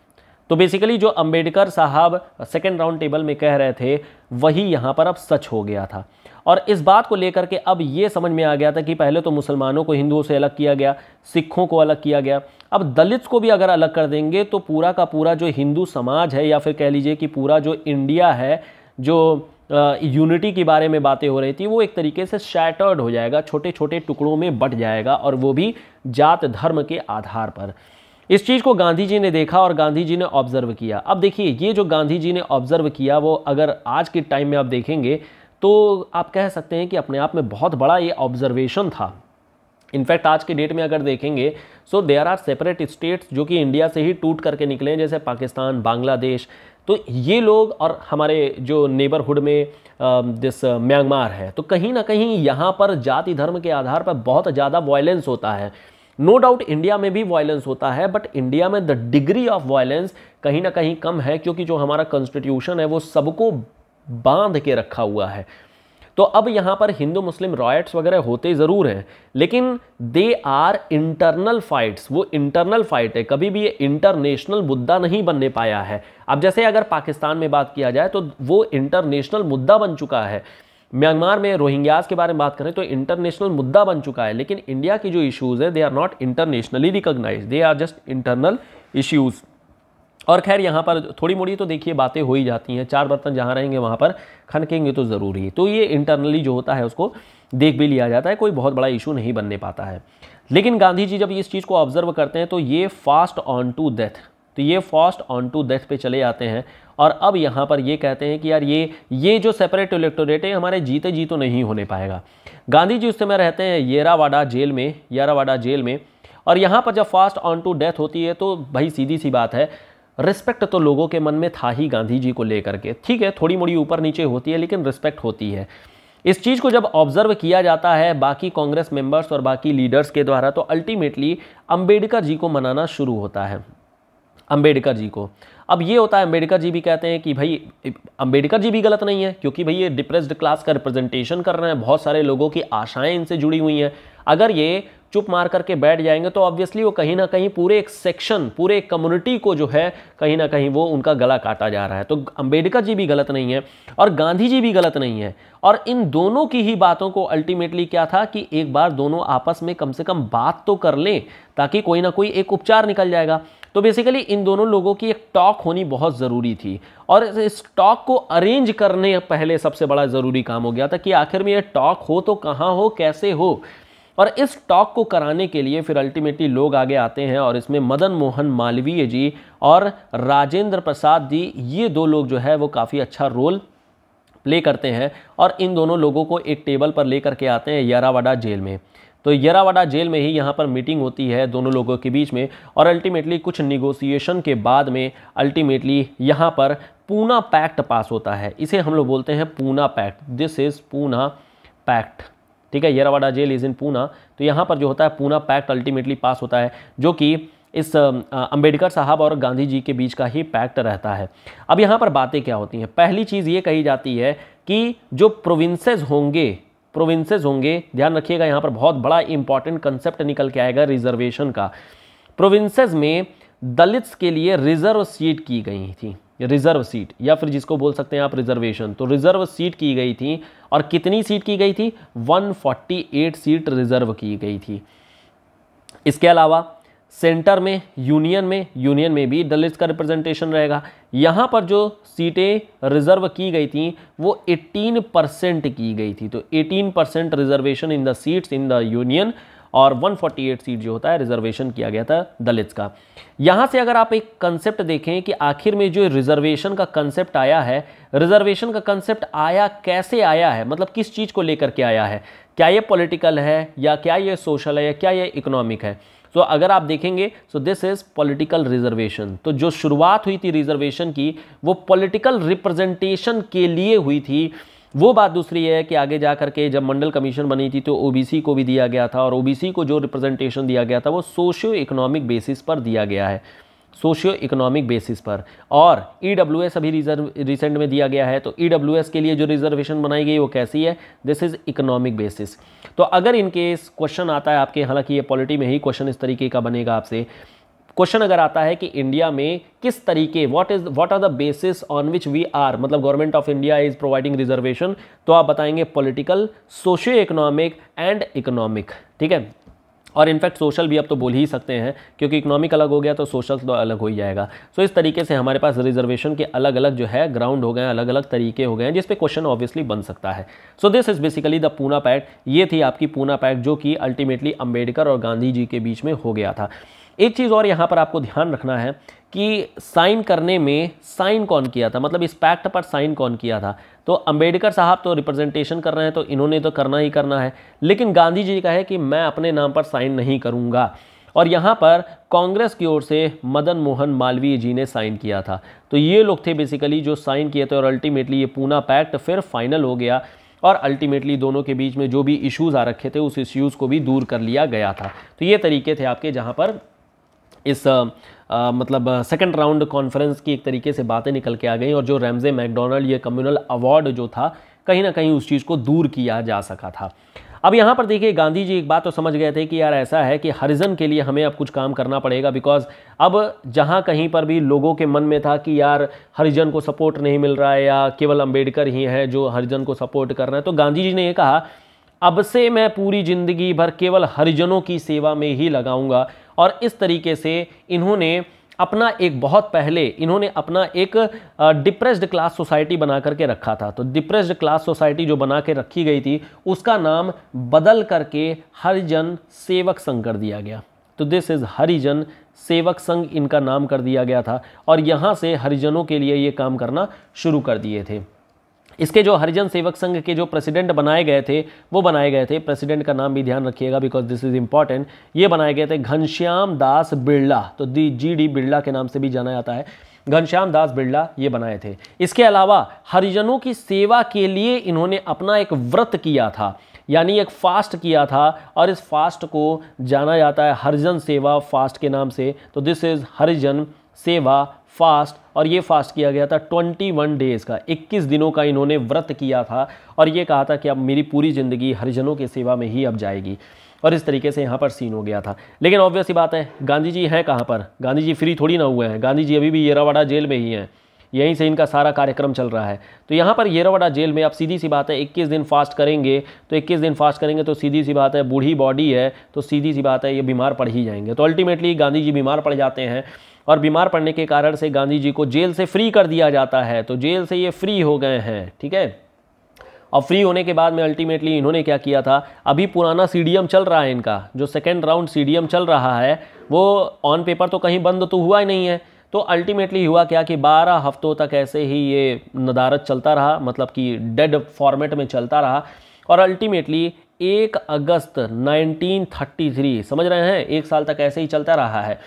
तो बेसिकली जो अंबेडकर साहब सेकेंड राउंड टेबल में कह रहे थे वही यहाँ पर अब सच हो गया था और इस बात को लेकर के अब ये समझ में आ गया था कि पहले तो मुसलमानों को हिंदुओं से अलग किया गया सिखों को अलग किया गया अब दलित्स को भी अगर अलग कर देंगे तो पूरा का पूरा जो हिंदू समाज है या फिर कह लीजिए कि पूरा जो इंडिया है जो यूनिटी के बारे में बातें हो रही थी वो एक तरीके से शैटर्ड हो जाएगा छोटे छोटे टुकड़ों में बट जाएगा और वो भी जात धर्म के आधार पर इस चीज़ को गांधी जी ने देखा और गांधी जी ने ऑब्जर्व किया अब देखिए ये जो गांधी जी ने ऑब्जर्व किया वो अगर आज के टाइम में आप देखेंगे तो आप कह सकते हैं कि अपने आप में बहुत बड़ा ये ऑब्जर्वेशन था इनफैक्ट आज के डेट में अगर देखेंगे so there are separate states जो कि इंडिया से ही टूट करके निकले हैं जैसे पाकिस्तान बांग्लादेश तो ये लोग और हमारे जो नेबरहुड में जिस म्यांमार है तो कहीं ना कहीं यहाँ पर जाति धर्म के आधार पर बहुत ज़्यादा वायलेंस होता है नो डाउट इंडिया में भी वायलेंस होता है बट इंडिया में द डिग्री ऑफ वायलेंस कहीं ना कहीं कम है क्योंकि जो हमारा कॉन्स्टिट्यूशन है वो सबको बांध के रखा हुआ है तो अब यहाँ पर हिंदू मुस्लिम रॉयट्स वगैरह होते ज़रूर हैं लेकिन दे आर इंटरनल फाइट्स वो इंटरनल फाइट है कभी भी ये इंटरनेशनल मुद्दा नहीं बनने पाया है अब जैसे अगर पाकिस्तान में बात किया जाए तो वो इंटरनेशनल मुद्दा बन चुका है म्यांमार में रोहिंग्यास के बारे में बात करें तो इंटरनेशनल मुद्दा बन चुका है लेकिन इंडिया की जो इश्यूज़ है they are not internationally recognise they are just internal issues और खैर यहाँ पर थोड़ी मोड़ी तो देखिए बातें हो ही जाती हैं चार बर्तन जहाँ रहेंगे वहाँ पर खनकेंगे तो ज़रूरी तो ये इंटरनली जो होता है उसको देख भी लिया जाता है कोई बहुत बड़ा इशू नहीं बनने पाता है लेकिन गांधी जी जब इस चीज़ को ऑब्जर्व करते हैं तो ये फास्ट ऑन टू डेथ तो ये फास्ट ऑन टू डेथ पे चले आते हैं और अब यहाँ पर ये कहते हैं कि यार ये ये जो सेपरेट इलेक्टोरेट है हमारे जीते जी तो नहीं होने पाएगा गांधी जी उस समय रहते हैं येरावाडा जेल में येरावाडा जेल में और यहाँ पर जब फास्ट ऑन टू डेथ होती है तो भाई सीधी सी बात है रिस्पेक्ट तो लोगों के मन में था ही गांधी जी को लेकर के ठीक है थोड़ी मोड़ी ऊपर नीचे होती है लेकिन रिस्पेक्ट होती है इस चीज़ को जब ऑब्जर्व किया जाता है बाकी कांग्रेस मेंबर्स और बाकी लीडर्स के द्वारा तो अल्टीमेटली अंबेडकर जी को मनाना शुरू होता है अंबेडकर जी को अब ये होता है अंबेडकर जी भी कहते हैं कि भाई अंबेडकर जी भी गलत नहीं है क्योंकि भाई ये डिप्रेस्ड क्लास का रिप्रेजेंटेशन कर रहे हैं बहुत सारे लोगों की आशाएं इनसे जुड़ी हुई हैं अगर ये चुप मार करके बैठ जाएंगे तो ऑब्वियसली वो कहीं ना कहीं पूरे एक सेक्शन पूरे एक कम्युनिटी को जो है कहीं ना कहीं वो उनका गला काटा जा रहा है तो अंबेडकर जी भी गलत नहीं है और गांधी जी भी गलत नहीं है और इन दोनों की ही बातों को अल्टीमेटली क्या था कि एक बार दोनों आपस में कम से कम बात तो कर लें ताकि कोई ना कोई एक उपचार निकल जाएगा तो बेसिकली इन दोनों लोगों की एक टॉक होनी बहुत ज़रूरी थी और इस टॉक को अरेंज करने पहले सबसे बड़ा ज़रूरी काम हो गया था कि आखिर में ये टॉक हो तो कहाँ हो कैसे हो और इस टॉक को कराने के लिए फिर अल्टीमेटली लोग आगे आते हैं और इसमें मदन मोहन मालवीय जी और राजेंद्र प्रसाद जी ये दो लोग जो है वो काफ़ी अच्छा रोल प्ले करते हैं और इन दोनों लोगों को एक टेबल पर लेकर के आते हैं यारावाड़ा जेल में तो यरावाड़ा जेल में ही यहाँ पर मीटिंग होती है दोनों लोगों के बीच में और अल्टीमेटली कुछ निगोसिएशन के बाद में अल्टीमेटली यहाँ पर पूना पैक्ट पास होता है इसे हम लोग बोलते हैं Poona pact this is Poona pact ठीक है Yerawada jail is in Poona तो यहाँ पर जो होता है पूना पैक्ट अल्टीमेटली पास होता है जो कि इस अंबेडकर साहब और गांधी जी के बीच का ही पैक्ट रहता है अब यहाँ पर बातें क्या होती हैं पहली चीज़ ये कही जाती है कि जो प्रोविंसेज होंगे प्रोविंसेज होंगे ध्यान रखिएगा यहाँ पर बहुत बड़ा इंपॉर्टेंट कंसेप्ट निकल के आएगा रिजर्वेशन का प्रोविंसेज में दलित्स के लिए रिजर्व सीट की गई थी रिजर्व सीट या फिर जिसको बोल सकते हैं आप रिजर्वेशन तो रिजर्व सीट की गई थी और कितनी सीट की गई थी 148 सीट रिजर्व की गई थी इसके अलावा सेंटर में यूनियन में यूनियन में भी दलित का रिप्रेजेंटेशन रहेगा यहाँ पर जो सीटें रिजर्व की गई थी वो 18 परसेंट की गई थी तो 18 percent reservation in the seats in the union और 148 सीट जो होता है रिजर्वेशन किया गया था दलित का यहाँ से अगर आप एक कंसेप्ट देखें कि आखिर में जो रिजर्वेशन का कंसेप्ट आया है रिजर्वेशन का कंसेप्ट आया कैसे आया है मतलब किस चीज़ को लेकर के आया है क्या ये पॉलिटिकल है या क्या ये सोशल है या क्या ये इकोनॉमिक है तो so, अगर आप देखेंगे so this is political reservation तो जो शुरुआत हुई थी रिजर्वेशन की वो पॉलिटिकल रिप्रेजेंटेशन के लिए हुई थी वो बात दूसरी है कि आगे जा करके जब मंडल कमीशन बनी थी तो ओबीसी को भी दिया गया था और ओबीसी को जो रिप्रेजेंटेशन दिया गया था वो सोशियो इकोनॉमिक बेसिस पर दिया गया है सोशियो इकोनॉमिक बेसिस पर और ई डब्ल्यू एस अभी रिजर्व रिसेंट में दिया गया है तो ई डब्ल्यू एस के लिए जो रिजर्वेशन बनाई गई वो कैसी है दिस इज़ इकोनॉमिक बेसिस तो अगर इनकेस क्वेश्चन आता है आपके हालांकि ये पॉलिटी में ही क्वेश्चन इस तरीके का बनेगा आपसे क्वेश्चन अगर आता है कि इंडिया में किस तरीके what is what are the basis on which we are मतलब government of India is providing reservation तो आप बताएंगे political socio economic and economic ठीक है और इनफैक्ट सोशल भी अब तो बोल ही सकते हैं क्योंकि इकोनॉमिक अलग हो गया तो सोशल तो अलग हो ही जाएगा सो so, इस तरीके से हमारे पास रिजर्वेशन के अलग अलग जो है ग्राउंड हो गए अलग अलग तरीके हो गए हैं जिसपे क्वेश्चन ऑब्वियसली बन सकता है so this is basically the Poona pact ये थी आपकी पूना पैक्ट जो कि अल्टीमेटली अम्बेडकर और गांधी जी के बीच में हो गया था एक चीज़ और यहाँ पर आपको ध्यान रखना है कि साइन करने में साइन कौन किया था मतलब इस पैक्ट पर साइन कौन किया था तो अंबेडकर साहब तो रिप्रेजेंटेशन कर रहे हैं तो इन्होंने तो करना ही करना है लेकिन गांधी जी का है कि मैं अपने नाम पर साइन नहीं करूँगा और यहाँ पर कांग्रेस की ओर से मदन मोहन मालवीय जी ने साइन किया था तो ये लोग थे बेसिकली जो साइन किए थे और अल्टीमेटली ये पूना पैक्ट फिर फाइनल हो गया और अल्टीमेटली दोनों के बीच में जो भी इश्यूज़ आ रखे थे उस इश्यूज़ को भी दूर कर लिया गया था तो ये तरीके थे आपके जहाँ पर इस आ, मतलब सेकंड राउंड कॉन्फ्रेंस की एक तरीके से बातें निकल के आ गई और जो रैमजे मैकडोनल्ड ये कम्युनल अवार्ड जो था कहीं ना कहीं उस चीज़ को दूर किया जा सका था अब यहाँ पर देखिए गांधी जी एक बात तो समझ गए थे कि यार ऐसा है कि हरिजन के लिए हमें अब कुछ काम करना पड़ेगा बिकॉज अब जहाँ कहीं पर भी लोगों के मन में था कि यार हरिजन को सपोर्ट नहीं मिल रहा है या केवल अंबेडकर ही है जो हरिजन को सपोर्ट कर रहे हैं तो गांधी जी ने ये कहा अब से मैं पूरी ज़िंदगी भर केवल हरिजनों की सेवा में ही लगाऊंगा और इस तरीके से इन्होंने अपना एक बहुत पहले इन्होंने अपना एक डिप्रेस्ड क्लास सोसाइटी बना करके रखा था तो डिप्रेस्ड क्लास सोसाइटी जो बना के रखी गई थी उसका नाम बदल करके हरिजन सेवक संघ कर दिया गया तो दिस इज़ हरिजन सेवक संघ इनका नाम कर दिया गया था और यहाँ से हरिजनों के लिए ये काम करना शुरू कर दिए थे इसके जो हरिजन सेवक संघ के जो प्रेसिडेंट बनाए गए थे वो बनाए गए थे प्रेसिडेंट का नाम भी ध्यान रखिएगा बिकॉज दिस इज इंपॉर्टेंट ये बनाए गए थे घनश्याम दास बिरला तो दी जी डी बिरला के नाम से भी जाना जाता है घनश्याम दास बिरला ये बनाए थे इसके अलावा हरिजनों की सेवा के लिए इन्होंने अपना एक व्रत किया था यानी एक फास्ट किया था और इस फास्ट को जाना जाता है हरिजन सेवा फास्ट के नाम से तो दिस इज़ हरिजन सेवा फास्ट और ये फास्ट किया गया था 21 डेज़ का 21 दिनों का इन्होंने व्रत किया था और ये कहा था कि अब मेरी पूरी ज़िंदगी हरिजनों की सेवा में ही अब जाएगी और इस तरीके से यहाँ पर सीन हो गया था लेकिन ऑब्वियस ही बात है गांधी जी हैं कहाँ पर गांधी जी फ्री थोड़ी ना हुए हैं गांधी जी अभी भी येरावाड़ा जेल में ही हैं यहीं से इनका सारा कार्यक्रम चल रहा है तो यहाँ पर येरावाड़ा जेल में आप सीधी सी बात है 21 दिन फास्ट करेंगे तो 21 दिन फास्ट करेंगे तो सीधी सी बात है बूढ़ी बॉडी है तो सीधी सी बात है ये बीमार पड़ ही जाएंगे तो अल्टीमेटली गांधी जी बीमार पड़ जाते हैं और बीमार पड़ने के कारण से गांधी जी को जेल से फ्री कर दिया जाता है तो जेल से ये फ्री हो गए हैं ठीक है और फ्री होने के बाद में अल्टीमेटली इन्होंने क्या किया था अभी पुराना सी चल रहा है इनका जो सेकेंड राउंड सी चल रहा है वो ऑन पेपर तो कहीं बंद तो हुआ ही नहीं है तो अल्टीमेटली हुआ क्या कि 12 हफ्तों तक ऐसे ही ये नदारत चलता रहा मतलब कि डेड फॉर्मेट में चलता रहा और अल्टीमेटली एक अगस्त 1933 समझ रहे हैं एक साल तक ऐसे ही चलता रहा है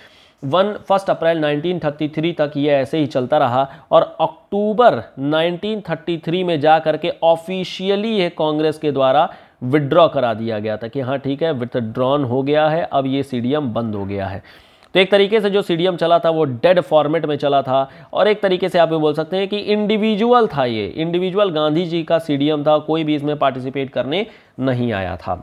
वन फर्स्ट अप्रैल 1933 तक ये ऐसे ही चलता रहा और अक्टूबर 1933 में जा करके ऑफिशियली ये कांग्रेस के द्वारा विड्रॉ करा दिया गया था कि हाँ ठीक है विथड्रॉन हो गया है अब ये सी बंद हो गया है तो एक तरीके से जो सी चला था वो डेड फॉर्मेट में चला था और एक तरीके से आप ये बोल सकते हैं कि इंडिविजुअल था ये इंडिविजुअल गांधी जी का सी था कोई भी इसमें पार्टिसिपेट करने नहीं आया था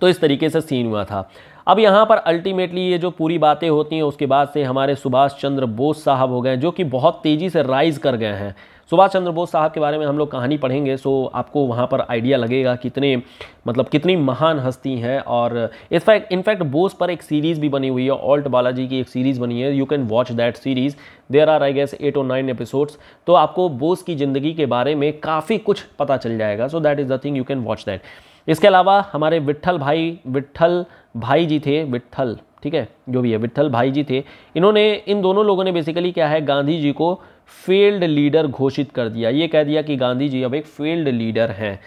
तो इस तरीके से सीन हुआ था अब यहाँ पर अल्टीमेटली ये जो पूरी बातें होती हैं उसके बाद से हमारे सुभाष चंद्र बोस साहब हो गए जो कि बहुत तेज़ी से राइज़ कर गए हैं सुभाष चंद्र बोस साहब के बारे में हम लोग कहानी पढ़ेंगे सो आपको वहाँ पर आइडिया लगेगा कितने मतलब कितनी महान हस्ती हैं और फैक्ट इनफैक्ट बोस पर एक सीरीज़ भी बनी हुई है ऑल्ट बालाजी की एक सीरीज़ बनी है you can watch that series there are I guess eight और नाइन एपिसोड्स तो आपको बोस की ज़िंदगी के बारे में काफ़ी कुछ पता चल जाएगा so that is the thing you can watch that इसके अलावा हमारे विट्ठल भाई विट्ठल भाई जी थे विट्ठल ठीक है जो भी है विट्ठल भाई जी थे इन्होंने इन दोनों लोगों ने बेसिकली क्या है गांधी जी को फेल्ड लीडर घोषित कर दिया ये कह दिया कि गांधी जी अब एक फेल्ड लीडर हैं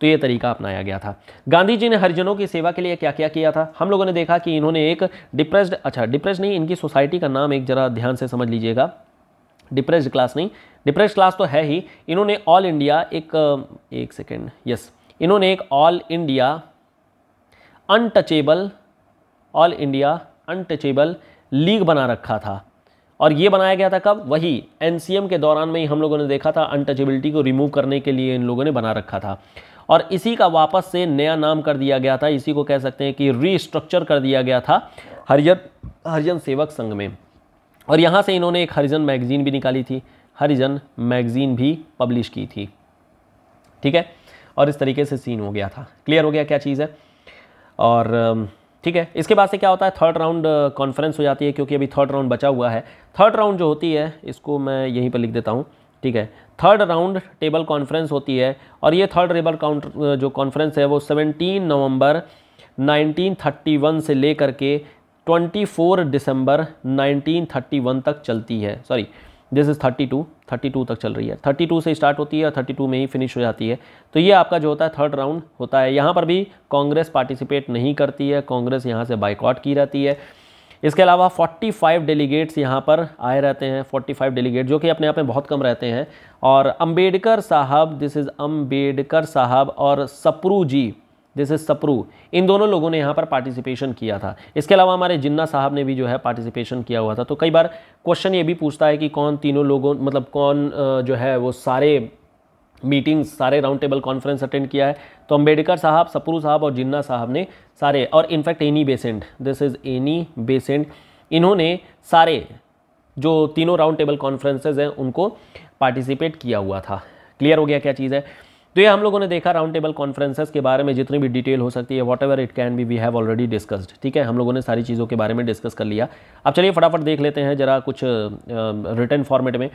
तो ये तरीका अपनाया गया था गांधी जी ने हरिजनों की सेवा के लिए क्या क्या किया था हम लोगों ने देखा कि इन्होंने एक डिप्रेस्ड अच्छा डिप्रेस्ड नहीं इनकी सोसाइटी का नाम एक जरा ध्यान से समझ लीजिएगा डिप्रेस्ड क्लास नहीं डिप्रेस्ड क्लास तो है ही इन्होंने ऑल इंडिया एक एक सेकेंड यस इन्होंने एक all India untouchable all India untouchable league बना रखा था और ये बनाया गया था कब वही एन के दौरान में ही हम लोगों ने देखा था अनटचेबिलिटी को रिमूव करने के लिए इन लोगों ने बना रखा था और इसी का वापस से नया नाम कर दिया गया था इसी को कह सकते हैं कि रीस्ट्रक्चर कर दिया गया था हरिजन हरिजन सेवक संघ में और यहाँ से इन्होंने एक हरिजन मैगजीन भी निकाली थी हरिजन मैगजीन भी पब्लिश की थी ठीक है और इस तरीके से सीन हो गया था क्लियर हो गया क्या चीज़ है और ठीक है इसके बाद से क्या होता है थर्ड राउंड कॉन्फ्रेंस हो जाती है क्योंकि अभी थर्ड राउंड बचा हुआ है थर्ड राउंड जो होती है इसको मैं यहीं पर लिख देता हूँ ठीक है थर्ड राउंड टेबल कॉन्फ्रेंस होती है और ये थर्ड टेबल काउंटर जो कॉन्फ्रेंस है वो 17 नवंबर 1931 से लेकर के 24 दिसंबर 1931 तक चलती है sorry this is thirty two thirty two तक चल रही है थर्टी टू से स्टार्ट होती है और टू में ही फिनिश हो जाती है तो ये आपका जो होता है थर्ड राउंड होता है यहाँ पर भी कांग्रेस पार्टिसिपेट नहीं करती है कांग्रेस यहाँ से बाइकआउट की रहती है इसके अलावा 45 डेलीगेट्स यहाँ पर आए रहते हैं 45 डेलीगेट जो कि अपने आप में बहुत कम रहते हैं और अम्बेडकर साहब दिस इज़ अम्बेडकर साहब और सप्रू जी दिस इज सप्रू इन दोनों लोगों ने यहाँ पर पार्टिसिपेशन किया था इसके अलावा हमारे जिन्ना साहब ने भी जो है पार्टिसिपेशन किया हुआ था तो कई बार क्वेश्चन ये भी पूछता है कि कौन तीनों लोगों मतलब कौन जो है वो सारे मीटिंग्स सारे राउंड टेबल कॉन्फ्रेंस अटेंड किया है तो अम्बेडकर साहब सप्रू साहब और जिन्ना साहब ने सारे और in fact Annie Besant this is Annie Besant इन्होंने सारे जो तीनों राउंड टेबल कॉन्फ्रेंसेज हैं उनको पार्टिसिपेट किया हुआ था क्लियर हो गया क्या चीज़ है तो ये हम लोगों ने देखा राउंड टेबल कॉन्फ्रेंसेस के बारे में जितनी भी डिटेल हो सकती है whatever it can be we have already discussed ठीक है हम लोगों ने सारी चीज़ों के बारे में डिस्कस कर लिया अब चलिए फटाफट देख लेते हैं ज़रा कुछ रिटर्न फॉर्मेट में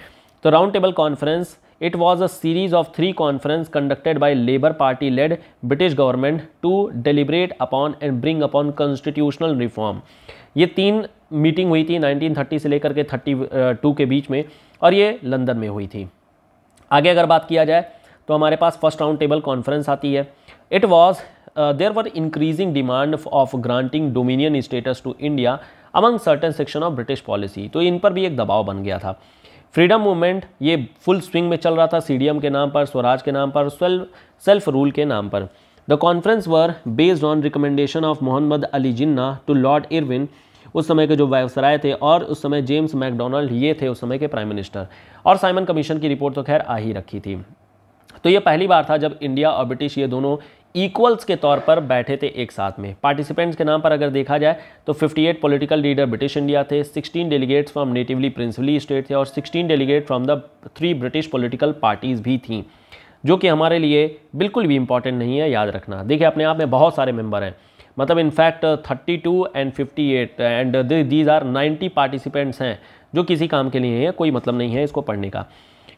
तो round table conference it was a series of three conference conducted by Labour Party led British government to deliberate upon and bring upon constitutional reform ये तीन मीटिंग हुई थी 1930 से लेकर के 32 के बीच में और ये लंदन में हुई थी आगे अगर बात किया जाए तो हमारे पास फर्स्ट राउंड टेबल कॉन्फ्रेंस आती है it was there were increasing demand of granting dominion status to India among certain section of British policy तो इन पर भी एक दबाव बन गया था फ्रीडम मूवमेंट ये फुल स्विंग में चल रहा था सी के नाम पर स्वराज के नाम पर सेल्फ सेल्फ रूल के नाम पर the conference were based on recommendation of Mohammad Ali Jinnah to Lord Irwin उस समय के जो व्यवसराय थे और उस समय जेम्स मैकडोनल्ड ये थे उस समय के प्राइम मिनिस्टर और साइमन कमीशन की रिपोर्ट तो खैर आ ही रखी थी तो ये पहली बार था जब इंडिया और ब्रिटिश ये दोनों इक्वल्स के तौर पर बैठे थे एक साथ में पार्टिसिपेंट्स के नाम पर अगर देखा जाए तो 58 पॉलिटिकल लीडर ब्रिटिश इंडिया थे 16 delegates from natively princely state थे और 16 delegate from the three British political parties भी थीं जो कि हमारे लिए बिल्कुल भी इंपॉर्टेंट नहीं है याद रखना देखिए अपने आप में बहुत सारे मेम्बर हैं मतलब in fact thirty and fifty and these are ninety participants हैं जो किसी काम के लिए हैं कोई मतलब नहीं है इसको पढ़ने का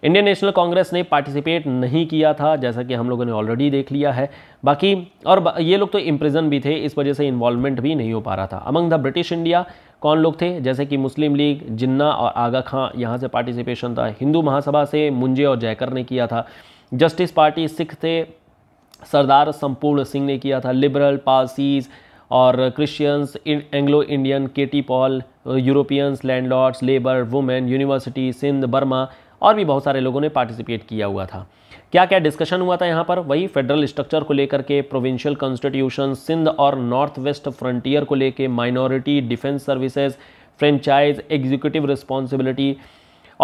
इंडियन नेशनल कांग्रेस ने पार्टिसिपेट नहीं किया था जैसा कि हम लोगों ने ऑलरेडी देख लिया है बाकी और ये लोग तो इम्प्रिजन भी थे इस वजह से इन्वॉल्वमेंट भी नहीं हो पा रहा था अमंग द ब्रिटिश इंडिया कौन लोग थे जैसे कि मुस्लिम लीग जिन्ना और आगा खां यहाँ से पार्टिसिपेशन था हिंदू महासभा से मुंजे और जयकर ने किया था जस्टिस पार्टी सिख थे सरदार संपूर्ण सिंह ने किया था लिबरल पारसीज और Christians Anglo Indian K T Paul Europeans landlords labour women university Sindh Burma और भी बहुत सारे लोगों ने पार्टिसिपेट किया हुआ था क्या क्या डिस्कशन हुआ था यहाँ पर वही फेडरल स्ट्रक्चर को लेकर के प्रोविंशियल कॉन्स्टिट्यूशन सिंध और नॉर्थ वेस्ट फ्रंटियर को लेकर minority defence services franchise executive responsibility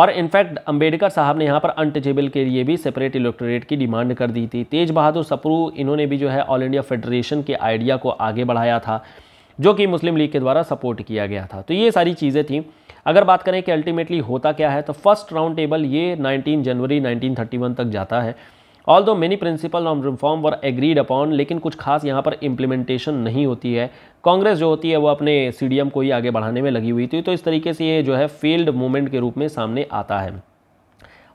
और इनफैक्ट अंबेडकर साहब ने यहाँ पर अनटचेबल के लिए भी सेपरेट इलेक्टोरेट की डिमांड कर दी थी तेज बहादुर सप्रू इन्होंने भी जो है ऑल इंडिया फेडरेशन के आइडिया को आगे बढ़ाया था जो कि मुस्लिम लीग के द्वारा सपोर्ट किया गया था तो ये सारी चीज़ें थी अगर बात करें कि अल्टीमेटली होता क्या है तो फर्स्ट राउंड टेबल ये 19 जनवरी 1931 तक जाता है although many principle on reform were agreed upon लेकिन कुछ खास यहाँ पर इम्प्लीमेंटेशन नहीं होती है कांग्रेस जो होती है वो अपने सी को ही आगे बढ़ाने में लगी हुई थी तो इस तरीके से ये जो है फेल्ड मूवमेंट के रूप में सामने आता है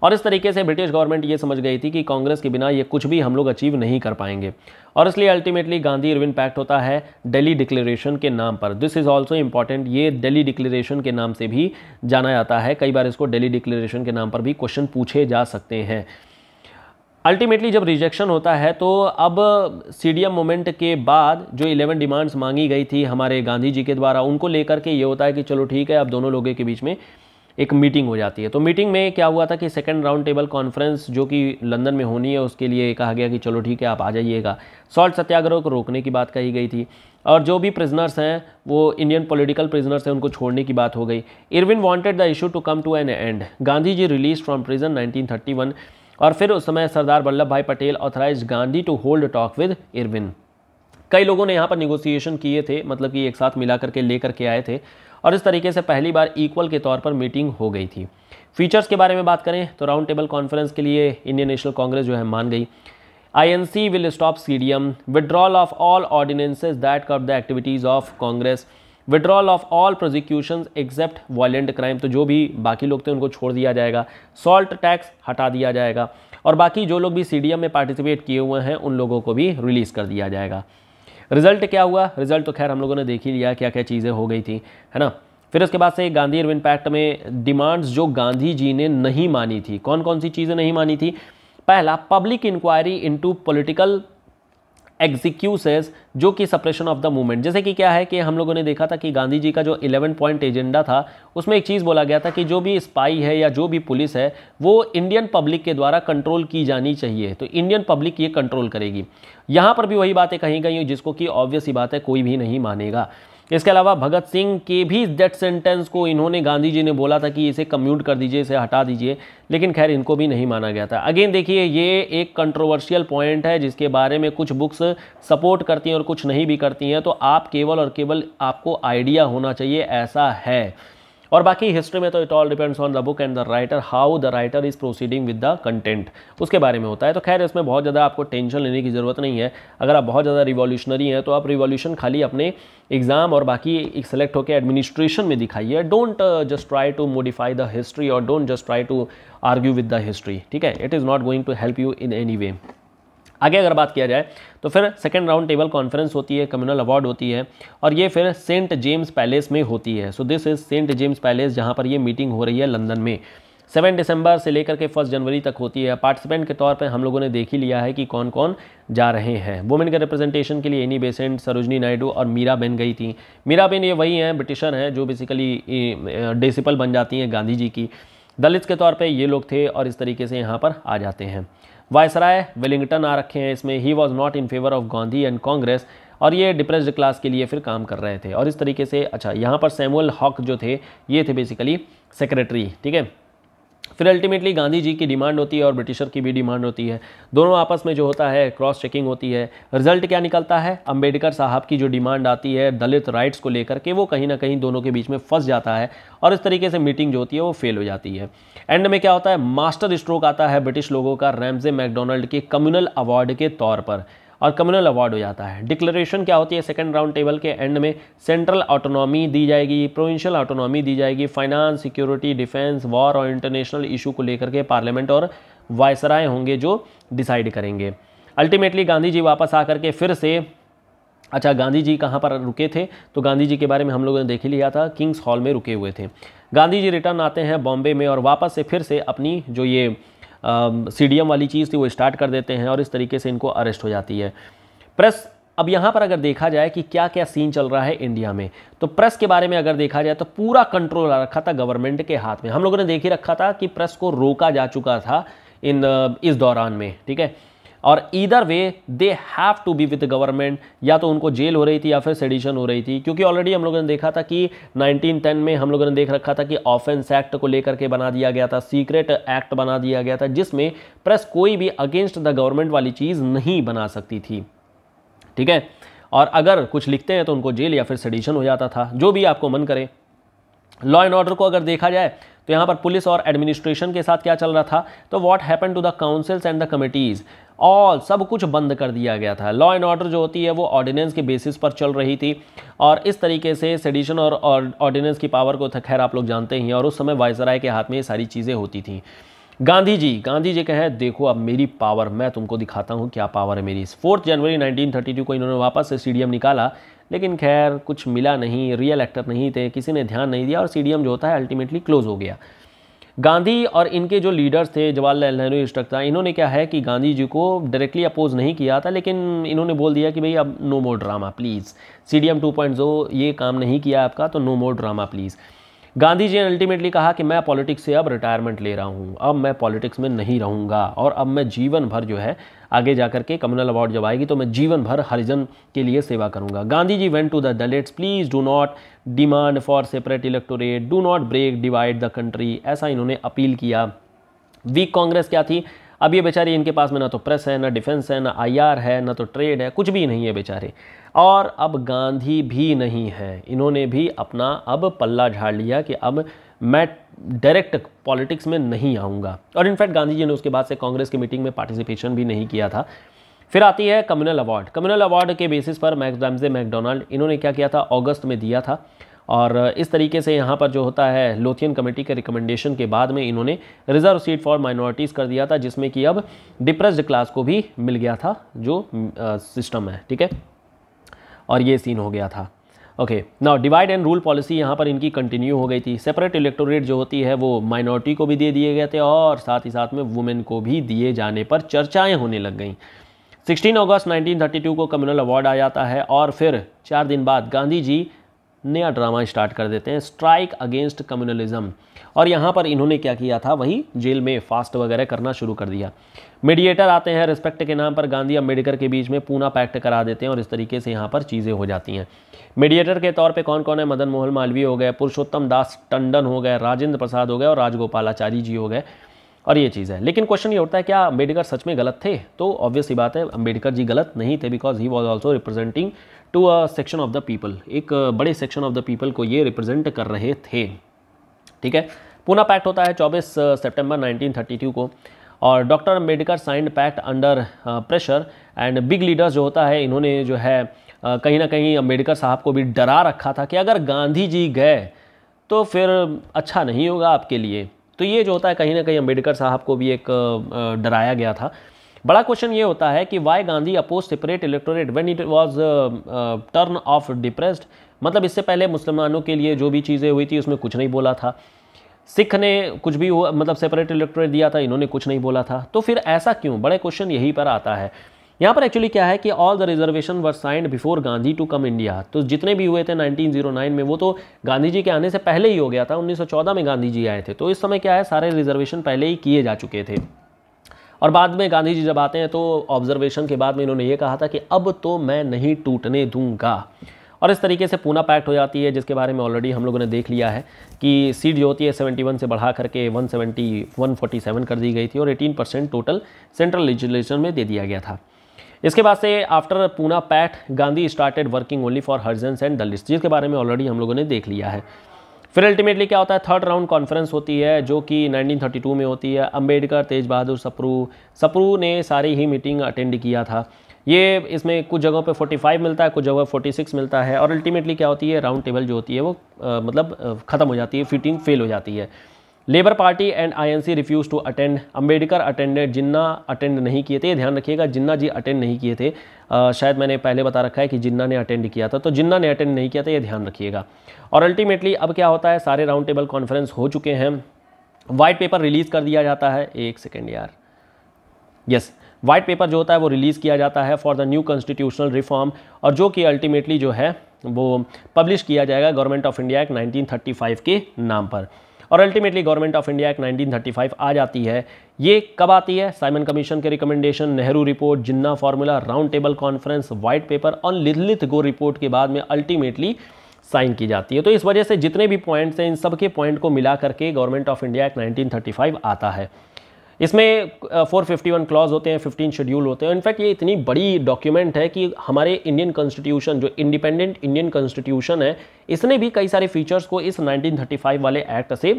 और इस तरीके से ब्रिटिश गवर्नमेंट ये समझ गई थी कि कांग्रेस के बिना ये कुछ भी हम लोग अचीव नहीं कर पाएंगे और इसलिए अल्टीमेटली गांधी इरविन पैक्ट होता है दिल्ली डिक्लेरेशन के नाम पर दिस इज़ ऑल्सो इंपॉर्टेंट ये दिल्ली डिक्लेरेशन के नाम से भी जाना जाता है कई बार इसको दिल्ली डिक्लेरेशन के नाम पर भी क्वेश्चन पूछे जा सकते हैं अल्टीमेटली जब रिजेक्शन होता है तो अब सी डी एम मोमेंट के बाद जो 11 डिमांड्स मांगी गई थी हमारे गांधी जी के द्वारा उनको लेकर के ये होता है कि चलो ठीक है अब दोनों लोगों के बीच में एक मीटिंग हो जाती है तो मीटिंग में क्या हुआ था कि सेकेंड राउंड टेबल कॉन्फ्रेंस जो कि लंदन में होनी है उसके लिए कहा गया कि चलो ठीक है आप आ जाइएगा सॉल्ट सत्याग्रह को रोकने की बात कही गई थी और जो भी प्रिजनर्स हैं वो इंडियन पॉलिटिकल प्रिजनर्स हैं उनको छोड़ने की बात हो गई Irwin wanted the issue to come to an end Gandhi ji release from prison 1931 और फिर उस समय Sardar Vallabhbhai Patel authorise Gandhi to hold talk with Irwin कई लोगों ने यहाँ पर निगोसिएशन किए थे मतलब कि एक साथ मिला करके ले करके आए थे और इस तरीके से पहली बार इक्वल के तौर पर मीटिंग हो गई थी फीचर्स के बारे में बात करें तो राउंड टेबल कॉन्फ्रेंस के लिए इंडियन नेशनल कांग्रेस जो है मान गई stop C D M withdrawal of all ordinances that curb the activities of Congress withdrawal of all prosecution except violent crime तो जो भी बाकी लोग थे उनको छोड़ दिया जाएगा सॉल्ट टैक्स हटा दिया जाएगा और बाकी जो लोग भी सी में पार्टिसिपेट किए हुए हैं उन लोगों को भी रिलीज़ कर दिया जाएगा रिजल्ट क्या हुआ रिजल्ट तो खैर हम लोगों ने देख ही लिया क्या क्या चीज़ें हो गई थी है ना फिर उसके बाद से गांधी अरविंद पैक्ट में डिमांड्स जो गांधी जी ने नहीं मानी थी कौन कौन सी चीज़ें नहीं मानी थी पहला public inquiry into political excesses जो कि सप्रेशन ऑफ द मूवमेंट जैसे कि क्या है कि हम लोगों ने देखा था कि गांधी जी का जो 11 पॉइंट एजेंडा था उसमें एक चीज़ बोला गया था कि जो भी स्पाई है या जो भी पुलिस है वो इंडियन पब्लिक के द्वारा कंट्रोल की जानी चाहिए तो इंडियन पब्लिक ये कंट्रोल करेगी यहाँ पर भी वही बातें कही गई जिसको कि ऑब्वियस ही बात है कोई भी नहीं मानेगा इसके अलावा भगत सिंह के भी डेथ सेंटेंस को इन्होंने गांधी जी ने बोला था कि इसे कम्यूट कर दीजिए इसे हटा दीजिए लेकिन खैर इनको भी नहीं माना गया था अगेन देखिए ये एक कंट्रोवर्शियल पॉइंट है जिसके बारे में कुछ बुक्स सपोर्ट करती हैं और कुछ नहीं भी करती हैं तो आप केवल और केवल आपको आइडिया होना चाहिए ऐसा है और बाकी हिस्ट्री में तो it all depends on the book and the writer how the writer is proceeding with the content उसके बारे में होता है तो खैर इसमें बहुत ज़्यादा आपको टेंशन लेने की ज़रूरत नहीं है अगर आप बहुत ज़्यादा रिवॉल्यूशनरी हैं तो आप रिवॉल्यूशन खाली अपने एग्ज़ाम और बाकी एक सेलेक्ट होकर एडमिनिस्ट्रेशन में दिखाइए don't just try to modify the history और don't just try to argue with the history ठीक है it is not going to help you in any way आगे अगर बात किया जाए तो फिर सेकेंड राउंड टेबल कॉन्फ्रेंस होती है कम्युनल अवार्ड होती है और ये फिर सेंट जेम्स पैलेस में होती है so this is Saint James palace जहाँ पर ये मीटिंग हो रही है लंदन में सेवन दिसंबर से लेकर के फर्स्ट जनवरी तक होती है पार्टिसिपेंट के तौर पे हम लोगों ने देख ही लिया है कि कौन कौन जा रहे हैं वुमेन के रिप्रेजेंटेशन के लिए एनी बेसेंट सरोजनी नायडू और मीरा बेन गई थी मीरा बेन ये वही हैं ब्रिटिशर हैं जो बेसिकली डिसिपल बन जाती हैं गांधी जी की दलित के तौर पर ये लोग थे और इस तरीके से यहाँ पर आ जाते हैं वायसराय वेलिंगटन आ रखे हैं इसमें he was not in favour of Gandhi and Congress और ये डिप्रेस्ड क्लास के लिए फिर काम कर रहे थे और इस तरीके से अच्छा यहाँ पर सैमुअल हॉक जो थे ये थे बेसिकली सेक्रेटरी ठीक है फिर अल्टीमेटली गांधी जी की डिमांड होती है और ब्रिटिशर की भी डिमांड होती है दोनों आपस में जो होता है क्रॉस चेकिंग होती है रिजल्ट क्या निकलता है अंबेडकर साहब की जो डिमांड आती है दलित राइट्स को लेकर के वो कहीं ना कहीं दोनों के बीच में फंस जाता है और इस तरीके से मीटिंग जो होती है वो फेल हो जाती है एंड में क्या होता है मास्टर स्ट्रोक आता है ब्रिटिश लोगों का रैमजे मैकडोनल्ड के कम्युनल अवार्ड के तौर पर और कम्युनल अवार्ड हो जाता है डिक्लेरेशन क्या होती है सेकेंड राउंड टेबल के एंड में सेंट्रल ऑटोनॉमी दी जाएगी प्रोविंशियल ऑटोनॉमी दी जाएगी फाइनेंस सिक्योरिटी डिफेंस वॉर और इंटरनेशनल इशू को लेकर के पार्लियामेंट और वायसराय होंगे जो डिसाइड करेंगे अल्टीमेटली गांधी जी वापस आकर के फिर से अच्छा गांधी जी कहाँ पर रुके थे तो गांधी जी के बारे में हम लोगों ने देख ही लिया था किंग्स हॉल में रुके हुए थे गांधी जी रिटर्न आते हैं बॉम्बे में और वापस से फिर से अपनी जो ये सी वाली चीज़ थी वो स्टार्ट कर देते हैं और इस तरीके से इनको अरेस्ट हो जाती है प्रेस अब यहाँ पर अगर देखा जाए कि क्या क्या सीन चल रहा है इंडिया में तो प्रेस के बारे में अगर देखा जाए तो पूरा कंट्रोल आ रखा था गवर्नमेंट के हाथ में हम लोगों ने देख ही रखा था कि प्रेस को रोका जा चुका था इन इस दौरान में ठीक है और either way they have to be with government या तो उनको जेल हो रही थी या फिर सेडिशन हो रही थी क्योंकि ऑलरेडी हम लोगों ने देखा था कि 1910 में हम लोगों ने देख रखा था कि ऑफेंस एक्ट को लेकर के बना दिया गया था सीक्रेट एक्ट बना दिया गया था जिसमें प्रेस कोई भी अगेंस्ट द गवर्नमेंट वाली चीज़ नहीं बना सकती थी ठीक है और अगर कुछ लिखते हैं तो उनको जेल या फिर सेडिशन हो जाता था जो भी आपको मन करे लॉ एंड ऑर्डर को अगर देखा जाए तो यहाँ पर पुलिस और एडमिनिस्ट्रेशन के साथ क्या चल रहा था तो what happen to the councils and the committees all सब कुछ बंद कर दिया गया था लॉ एंड ऑर्डर जो होती है वो ऑर्डिनेंस के बेसिस पर चल रही थी और इस तरीके से सेडिशन और ऑर्डिनेंस की पावर को खैर आप लोग जानते ही और उस समय वायसराय के हाथ में ये सारी चीज़ें होती थी गांधी जी गांधी जी कहें देखो अब मेरी पावर मैं तुमको दिखाता हूँ क्या पावर है मेरी फोर्थ जनवरी 1932 को इन्होंने वापस से सी निकाला लेकिन खैर कुछ मिला नहीं रियल एक्टर नहीं थे किसी ने ध्यान नहीं दिया और सी जो होता है अल्टीमेटली क्लोज़ हो गया गांधी और इनके जो लीडर्स थे जवाहरलाल नेहरू स्टक था इन्होंने क्या है कि गांधी जी को डायरेक्टली अपोज नहीं किया था लेकिन इन्होंने बोल दिया कि भाई अब no more drama please C D M two point जो ये काम नहीं किया आपका तो no more drama please Gandhi ji ने अल्टीमेटली कहा कि मैं पॉलिटिक्स से अब रिटायरमेंट ले रहा हूँ अब मैं पॉलिटिक्स में नहीं रहूँगा और अब मैं जीवन भर जो है आगे जा करके कम्युनल अवार्ड जब आएगी तो मैं जीवन भर हरिजन के लिए सेवा करूँगा Gandhi ji went to the Dalits please do not demand for separate electorate do not break divide the country ऐसा इन्होंने अपील किया वीक कांग्रेस क्या थी अब ये बेचारे इनके पास में ना तो प्रेस है ना डिफेंस है ना आईआर है ना तो ट्रेड है कुछ भी नहीं है बेचारे और अब गांधी भी नहीं है इन्होंने भी अपना अब पल्ला झाड़ लिया कि अब मैं डायरेक्ट पॉलिटिक्स में नहीं आऊँगा और इनफैक्ट गांधी जी ने उसके बाद से कांग्रेस की मीटिंग में पार्टिसिपेशन भी नहीं किया था फिर आती है कम्युनल अवार्ड कम्युनल अवार्ड के बेसिस पर मैक्स डैम्जे मैकडोनाल्ड इन्होंने क्या किया था अगस्त में दिया था और इस तरीके से यहाँ पर जो होता है लोथियन कमेटी के रिकमेंडेशन के बाद में इन्होंने रिजर्व सीट फॉर माइनॉरिटीज़ कर दिया था जिसमें कि अब डिप्रेस्ड क्लास को भी मिल गया था जो सिस्टम है ठीक है और ये सीन हो गया था okay now divide and rule policy यहाँ पर इनकी कंटिन्यू हो गई थी सेपरेट इलेक्टोरेट जो होती है वो माइनॉरिटी को भी दे दिए गए थे और साथ ही साथ में वुमेन को भी दिए जाने पर चर्चाएँ होने लग गई 16 अगस्त 1932 को कम्युनल अवार्ड आ जाता है और फिर चार दिन बाद गांधी जी नया ड्रामा स्टार्ट कर देते हैं स्ट्राइक अगेंस्ट कम्युनलिज्म और यहाँ पर इन्होंने क्या किया था वही जेल में फास्ट वगैरह करना शुरू कर दिया मीडिएटर आते हैं रिस्पेक्ट के नाम पर गांधी अम्बेडकर के बीच में पूना पैक्ट करा देते हैं और इस तरीके से यहाँ पर चीज़ें हो जाती हैं मीडिएटर के तौर पे कौन कौन है मदन मोहन मालवीय हो गए पुरुषोत्तम दास टंडन हो गए राजेंद्र प्रसाद हो गए और राजगोपालाचारी जी हो गए और ये चीज़ है लेकिन क्वेश्चन ये होता है क्या अम्बेडकर सच में गलत थे तो ऑब्वियस ही बात है अम्बेडकर जी गलत नहीं थे because he was also representing to a section of the people एक बड़े सेक्शन ऑफ द पीपल को ये रिप्रेजेंट कर रहे थे ठीक है पूना पैक्ट होता है 24 सितंबर 1932 को और doctor Ambedkar signed pact under pressure and big leaders जो होता है इन्होंने जो है कहीं ना कहीं अम्बेडकर साहब को भी डरा रखा था कि अगर गांधी जी गए तो फिर अच्छा नहीं होगा आपके लिए तो ये जो होता है कहीं ना कहीं अम्बेडकर साहब को भी एक डराया गया था बड़ा क्वेश्चन ये होता है कि why Gandhi oppose separate electorate when it was turn of depressed मतलब इससे पहले मुसलमानों के लिए जो भी चीज़ें हुई थी उसमें कुछ नहीं बोला था सिख ने कुछ भी हुआ मतलब सेपरेट इलेक्टोरेट दिया था इन्होंने कुछ नहीं बोला था तो फिर ऐसा क्यों बड़े क्वेश्चन यहीं पर आता है यहाँ पर एक्चुअली क्या है कि all the reservation were signed before Gandhi to come India तो जितने भी हुए थे 1909 में वो तो गांधी जी के आने से पहले ही हो गया था 1914 में गांधी जी आए थे तो इस समय क्या है सारे रिजर्वेशन पहले ही किए जा चुके थे और बाद में गांधी जी जब आते हैं तो ऑब्जर्वेशन के बाद में इन्होंने ये कहा था कि अब तो मैं नहीं टूटने दूंगा और इस तरीके से पूना पैक्ट हो जाती है जिसके बारे में ऑलरेडी हम लोगों ने देख लिया है कि सीट जो होती है 71 से बढ़ा करके 170 147 कर दी गई थी और 18 परसेंट टोटल सेंट्रल लेजिस्लेशन में दे दिया गया था इसके बाद से after Poona pact Gandhi started working only for Harijans and Dalits जिसके बारे में ऑलरेडी हम लोगों ने देख लिया है फिर अल्टीमेटली क्या होता है थर्ड राउंड कॉन्फ्रेंस होती है जो कि 1932 में होती है अंबेडकर तेज बहादुर सप्रू सप्रू ने सारी ही मीटिंग अटेंड किया था ये इसमें कुछ जगहों पे 45 मिलता है कुछ जगह 46 मिलता है और अल्टीमेटली क्या होती है राउंड टेबल जो होती है वो आ, मतलब ख़त्म हो जाती है फिटिंग फेल हो जाती है Labour Party and INC refuse to attend Ambedkar attended Jinnah attend नहीं किए थे ये ध्यान रखिएगा जिन्ना जी अटेंड नहीं किए थे आ, शायद मैंने पहले बता रखा है कि जिन्ना ने अटेंड किया था तो जिन्ना ने अटेंड नहीं किया था ये ध्यान रखिएगा और अल्टीमेटली अब क्या होता है सारे राउंड टेबल कॉन्फ्रेंस हो चुके हैं वाइट पेपर रिलीज़ कर दिया जाता है एक सेकेंड यार यस वाइट पेपर जो होता है वो रिलीज़ किया जाता है for the new constitutional reform और जो कि अल्टीमेटली जो है वो पब्लिश किया जाएगा गवर्नमेंट ऑफ इंडिया एक्ट 1935 के नाम पर और अल्टीमेटली गवर्नमेंट ऑफ इंडिया एक 1935 आ जाती है ये कब आती है साइमन कमीशन के recommendation Nehru report Jinnah formula round table conference white paper और लिलिथ गो रिपोर्ट के बाद में अल्टीमेटली साइन की जाती है तो इस वजह से जितने भी पॉइंट्स हैं इन सब के पॉइंट को मिला करके गवर्नमेंट ऑफ इंडिया एक्ट 1935 आता है इसमें 451 क्लॉज होते हैं 15 शेड्यूल होते हैं इनफैक्ट ये इतनी बड़ी डॉक्यूमेंट है कि हमारे इंडियन कॉन्स्टिट्यूशन जो इंडिपेंडेंट इंडियन कॉन्स्टिट्यूशन है इसने भी कई सारे फीचर्स को इस 1935 वाले एक्ट से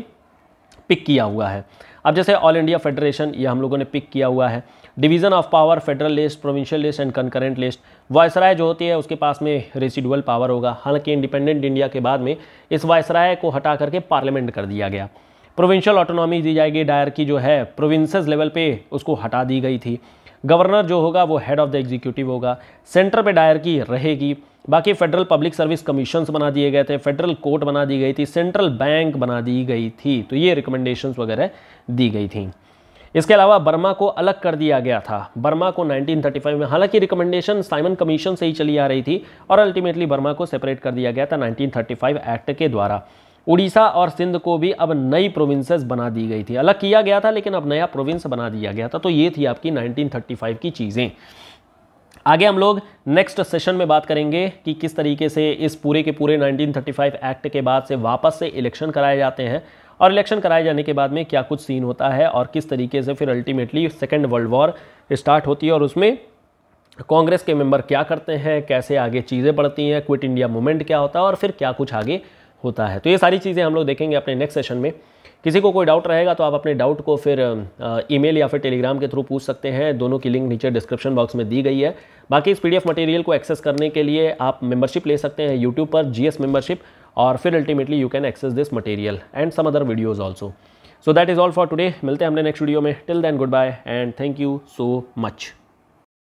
पिक किया हुआ है अब जैसे ऑल इंडिया फेडरेशन ये हम लोगों ने पिक किया हुआ है division of power federal list provincial list and concurrent list viceroy जो होती है उसके पास में रेसिडुअल पावर होगा हालांकि इंडिपेंडेंट इंडिया के बाद में इस वायसराय को हटा करके पार्लियामेंट कर दिया गया प्रोविंशियल ऑटोनॉमी दी जाएगी डायर की जो है प्रोविंसेस लेवल पे उसको हटा दी गई थी गवर्नर जो होगा वो हेड ऑफ द एग्जीक्यूटिव होगा सेंटर पे डायर की रहेगी बाकी फेडरल पब्लिक सर्विस कमीशन बना दिए गए थे फेडरल कोर्ट बना दी गई थी सेंट्रल बैंक बना दी गई थी तो ये रिकमेंडेशन वगैरह दी गई थी इसके अलावा बर्मा को अलग कर दिया गया था बर्मा को 1935 में हालांकि रिकमेंडेशन साइमन कमीशन से ही चली आ रही थी और अल्टीमेटली बर्मा को सेपरेट कर दिया गया था 1935 एक्ट के द्वारा उड़ीसा और सिंध को भी अब नई प्रोविंसेस बना दी गई थी अलग किया गया था लेकिन अब नया प्रोविंस बना दिया गया था तो ये थी आपकी 1935 की चीज़ें आगे हम लोग नेक्स्ट सेशन में बात करेंगे कि किस तरीके से इस पूरे के पूरे 1935 एक्ट के बाद से वापस से इलेक्शन कराए जाते हैं और इलेक्शन कराए जाने के बाद में क्या कुछ सीन होता है और किस तरीके से फिर ultimately second world war start होती है और उसमें कांग्रेस के मेंबर क्या करते हैं कैसे आगे चीज़ें बढ़ती हैं क्विट इंडिया मूवमेंट क्या होता है और फिर क्या कुछ आगे होता है तो ये सारी चीज़ें हम लोग देखेंगे अपने नेक्स्ट सेशन में किसी को कोई डाउट रहेगा तो आप अपने डाउट को फिर ईमेल या फिर टेलीग्राम के थ्रू पूछ सकते हैं दोनों की लिंक नीचे डिस्क्रिप्शन बॉक्स में दी गई है बाकी इस पीडीएफ मटेरियल को एक्सेस करने के लिए आप मेंबरशिप ले सकते हैं यूट्यूब पर जीएस मेंबरशिप और फिर ultimately you can access this material and some other videos also so that is all for today मिलते हैं हमने नेक्स्ट वीडियो में till then goodbye and thank you so much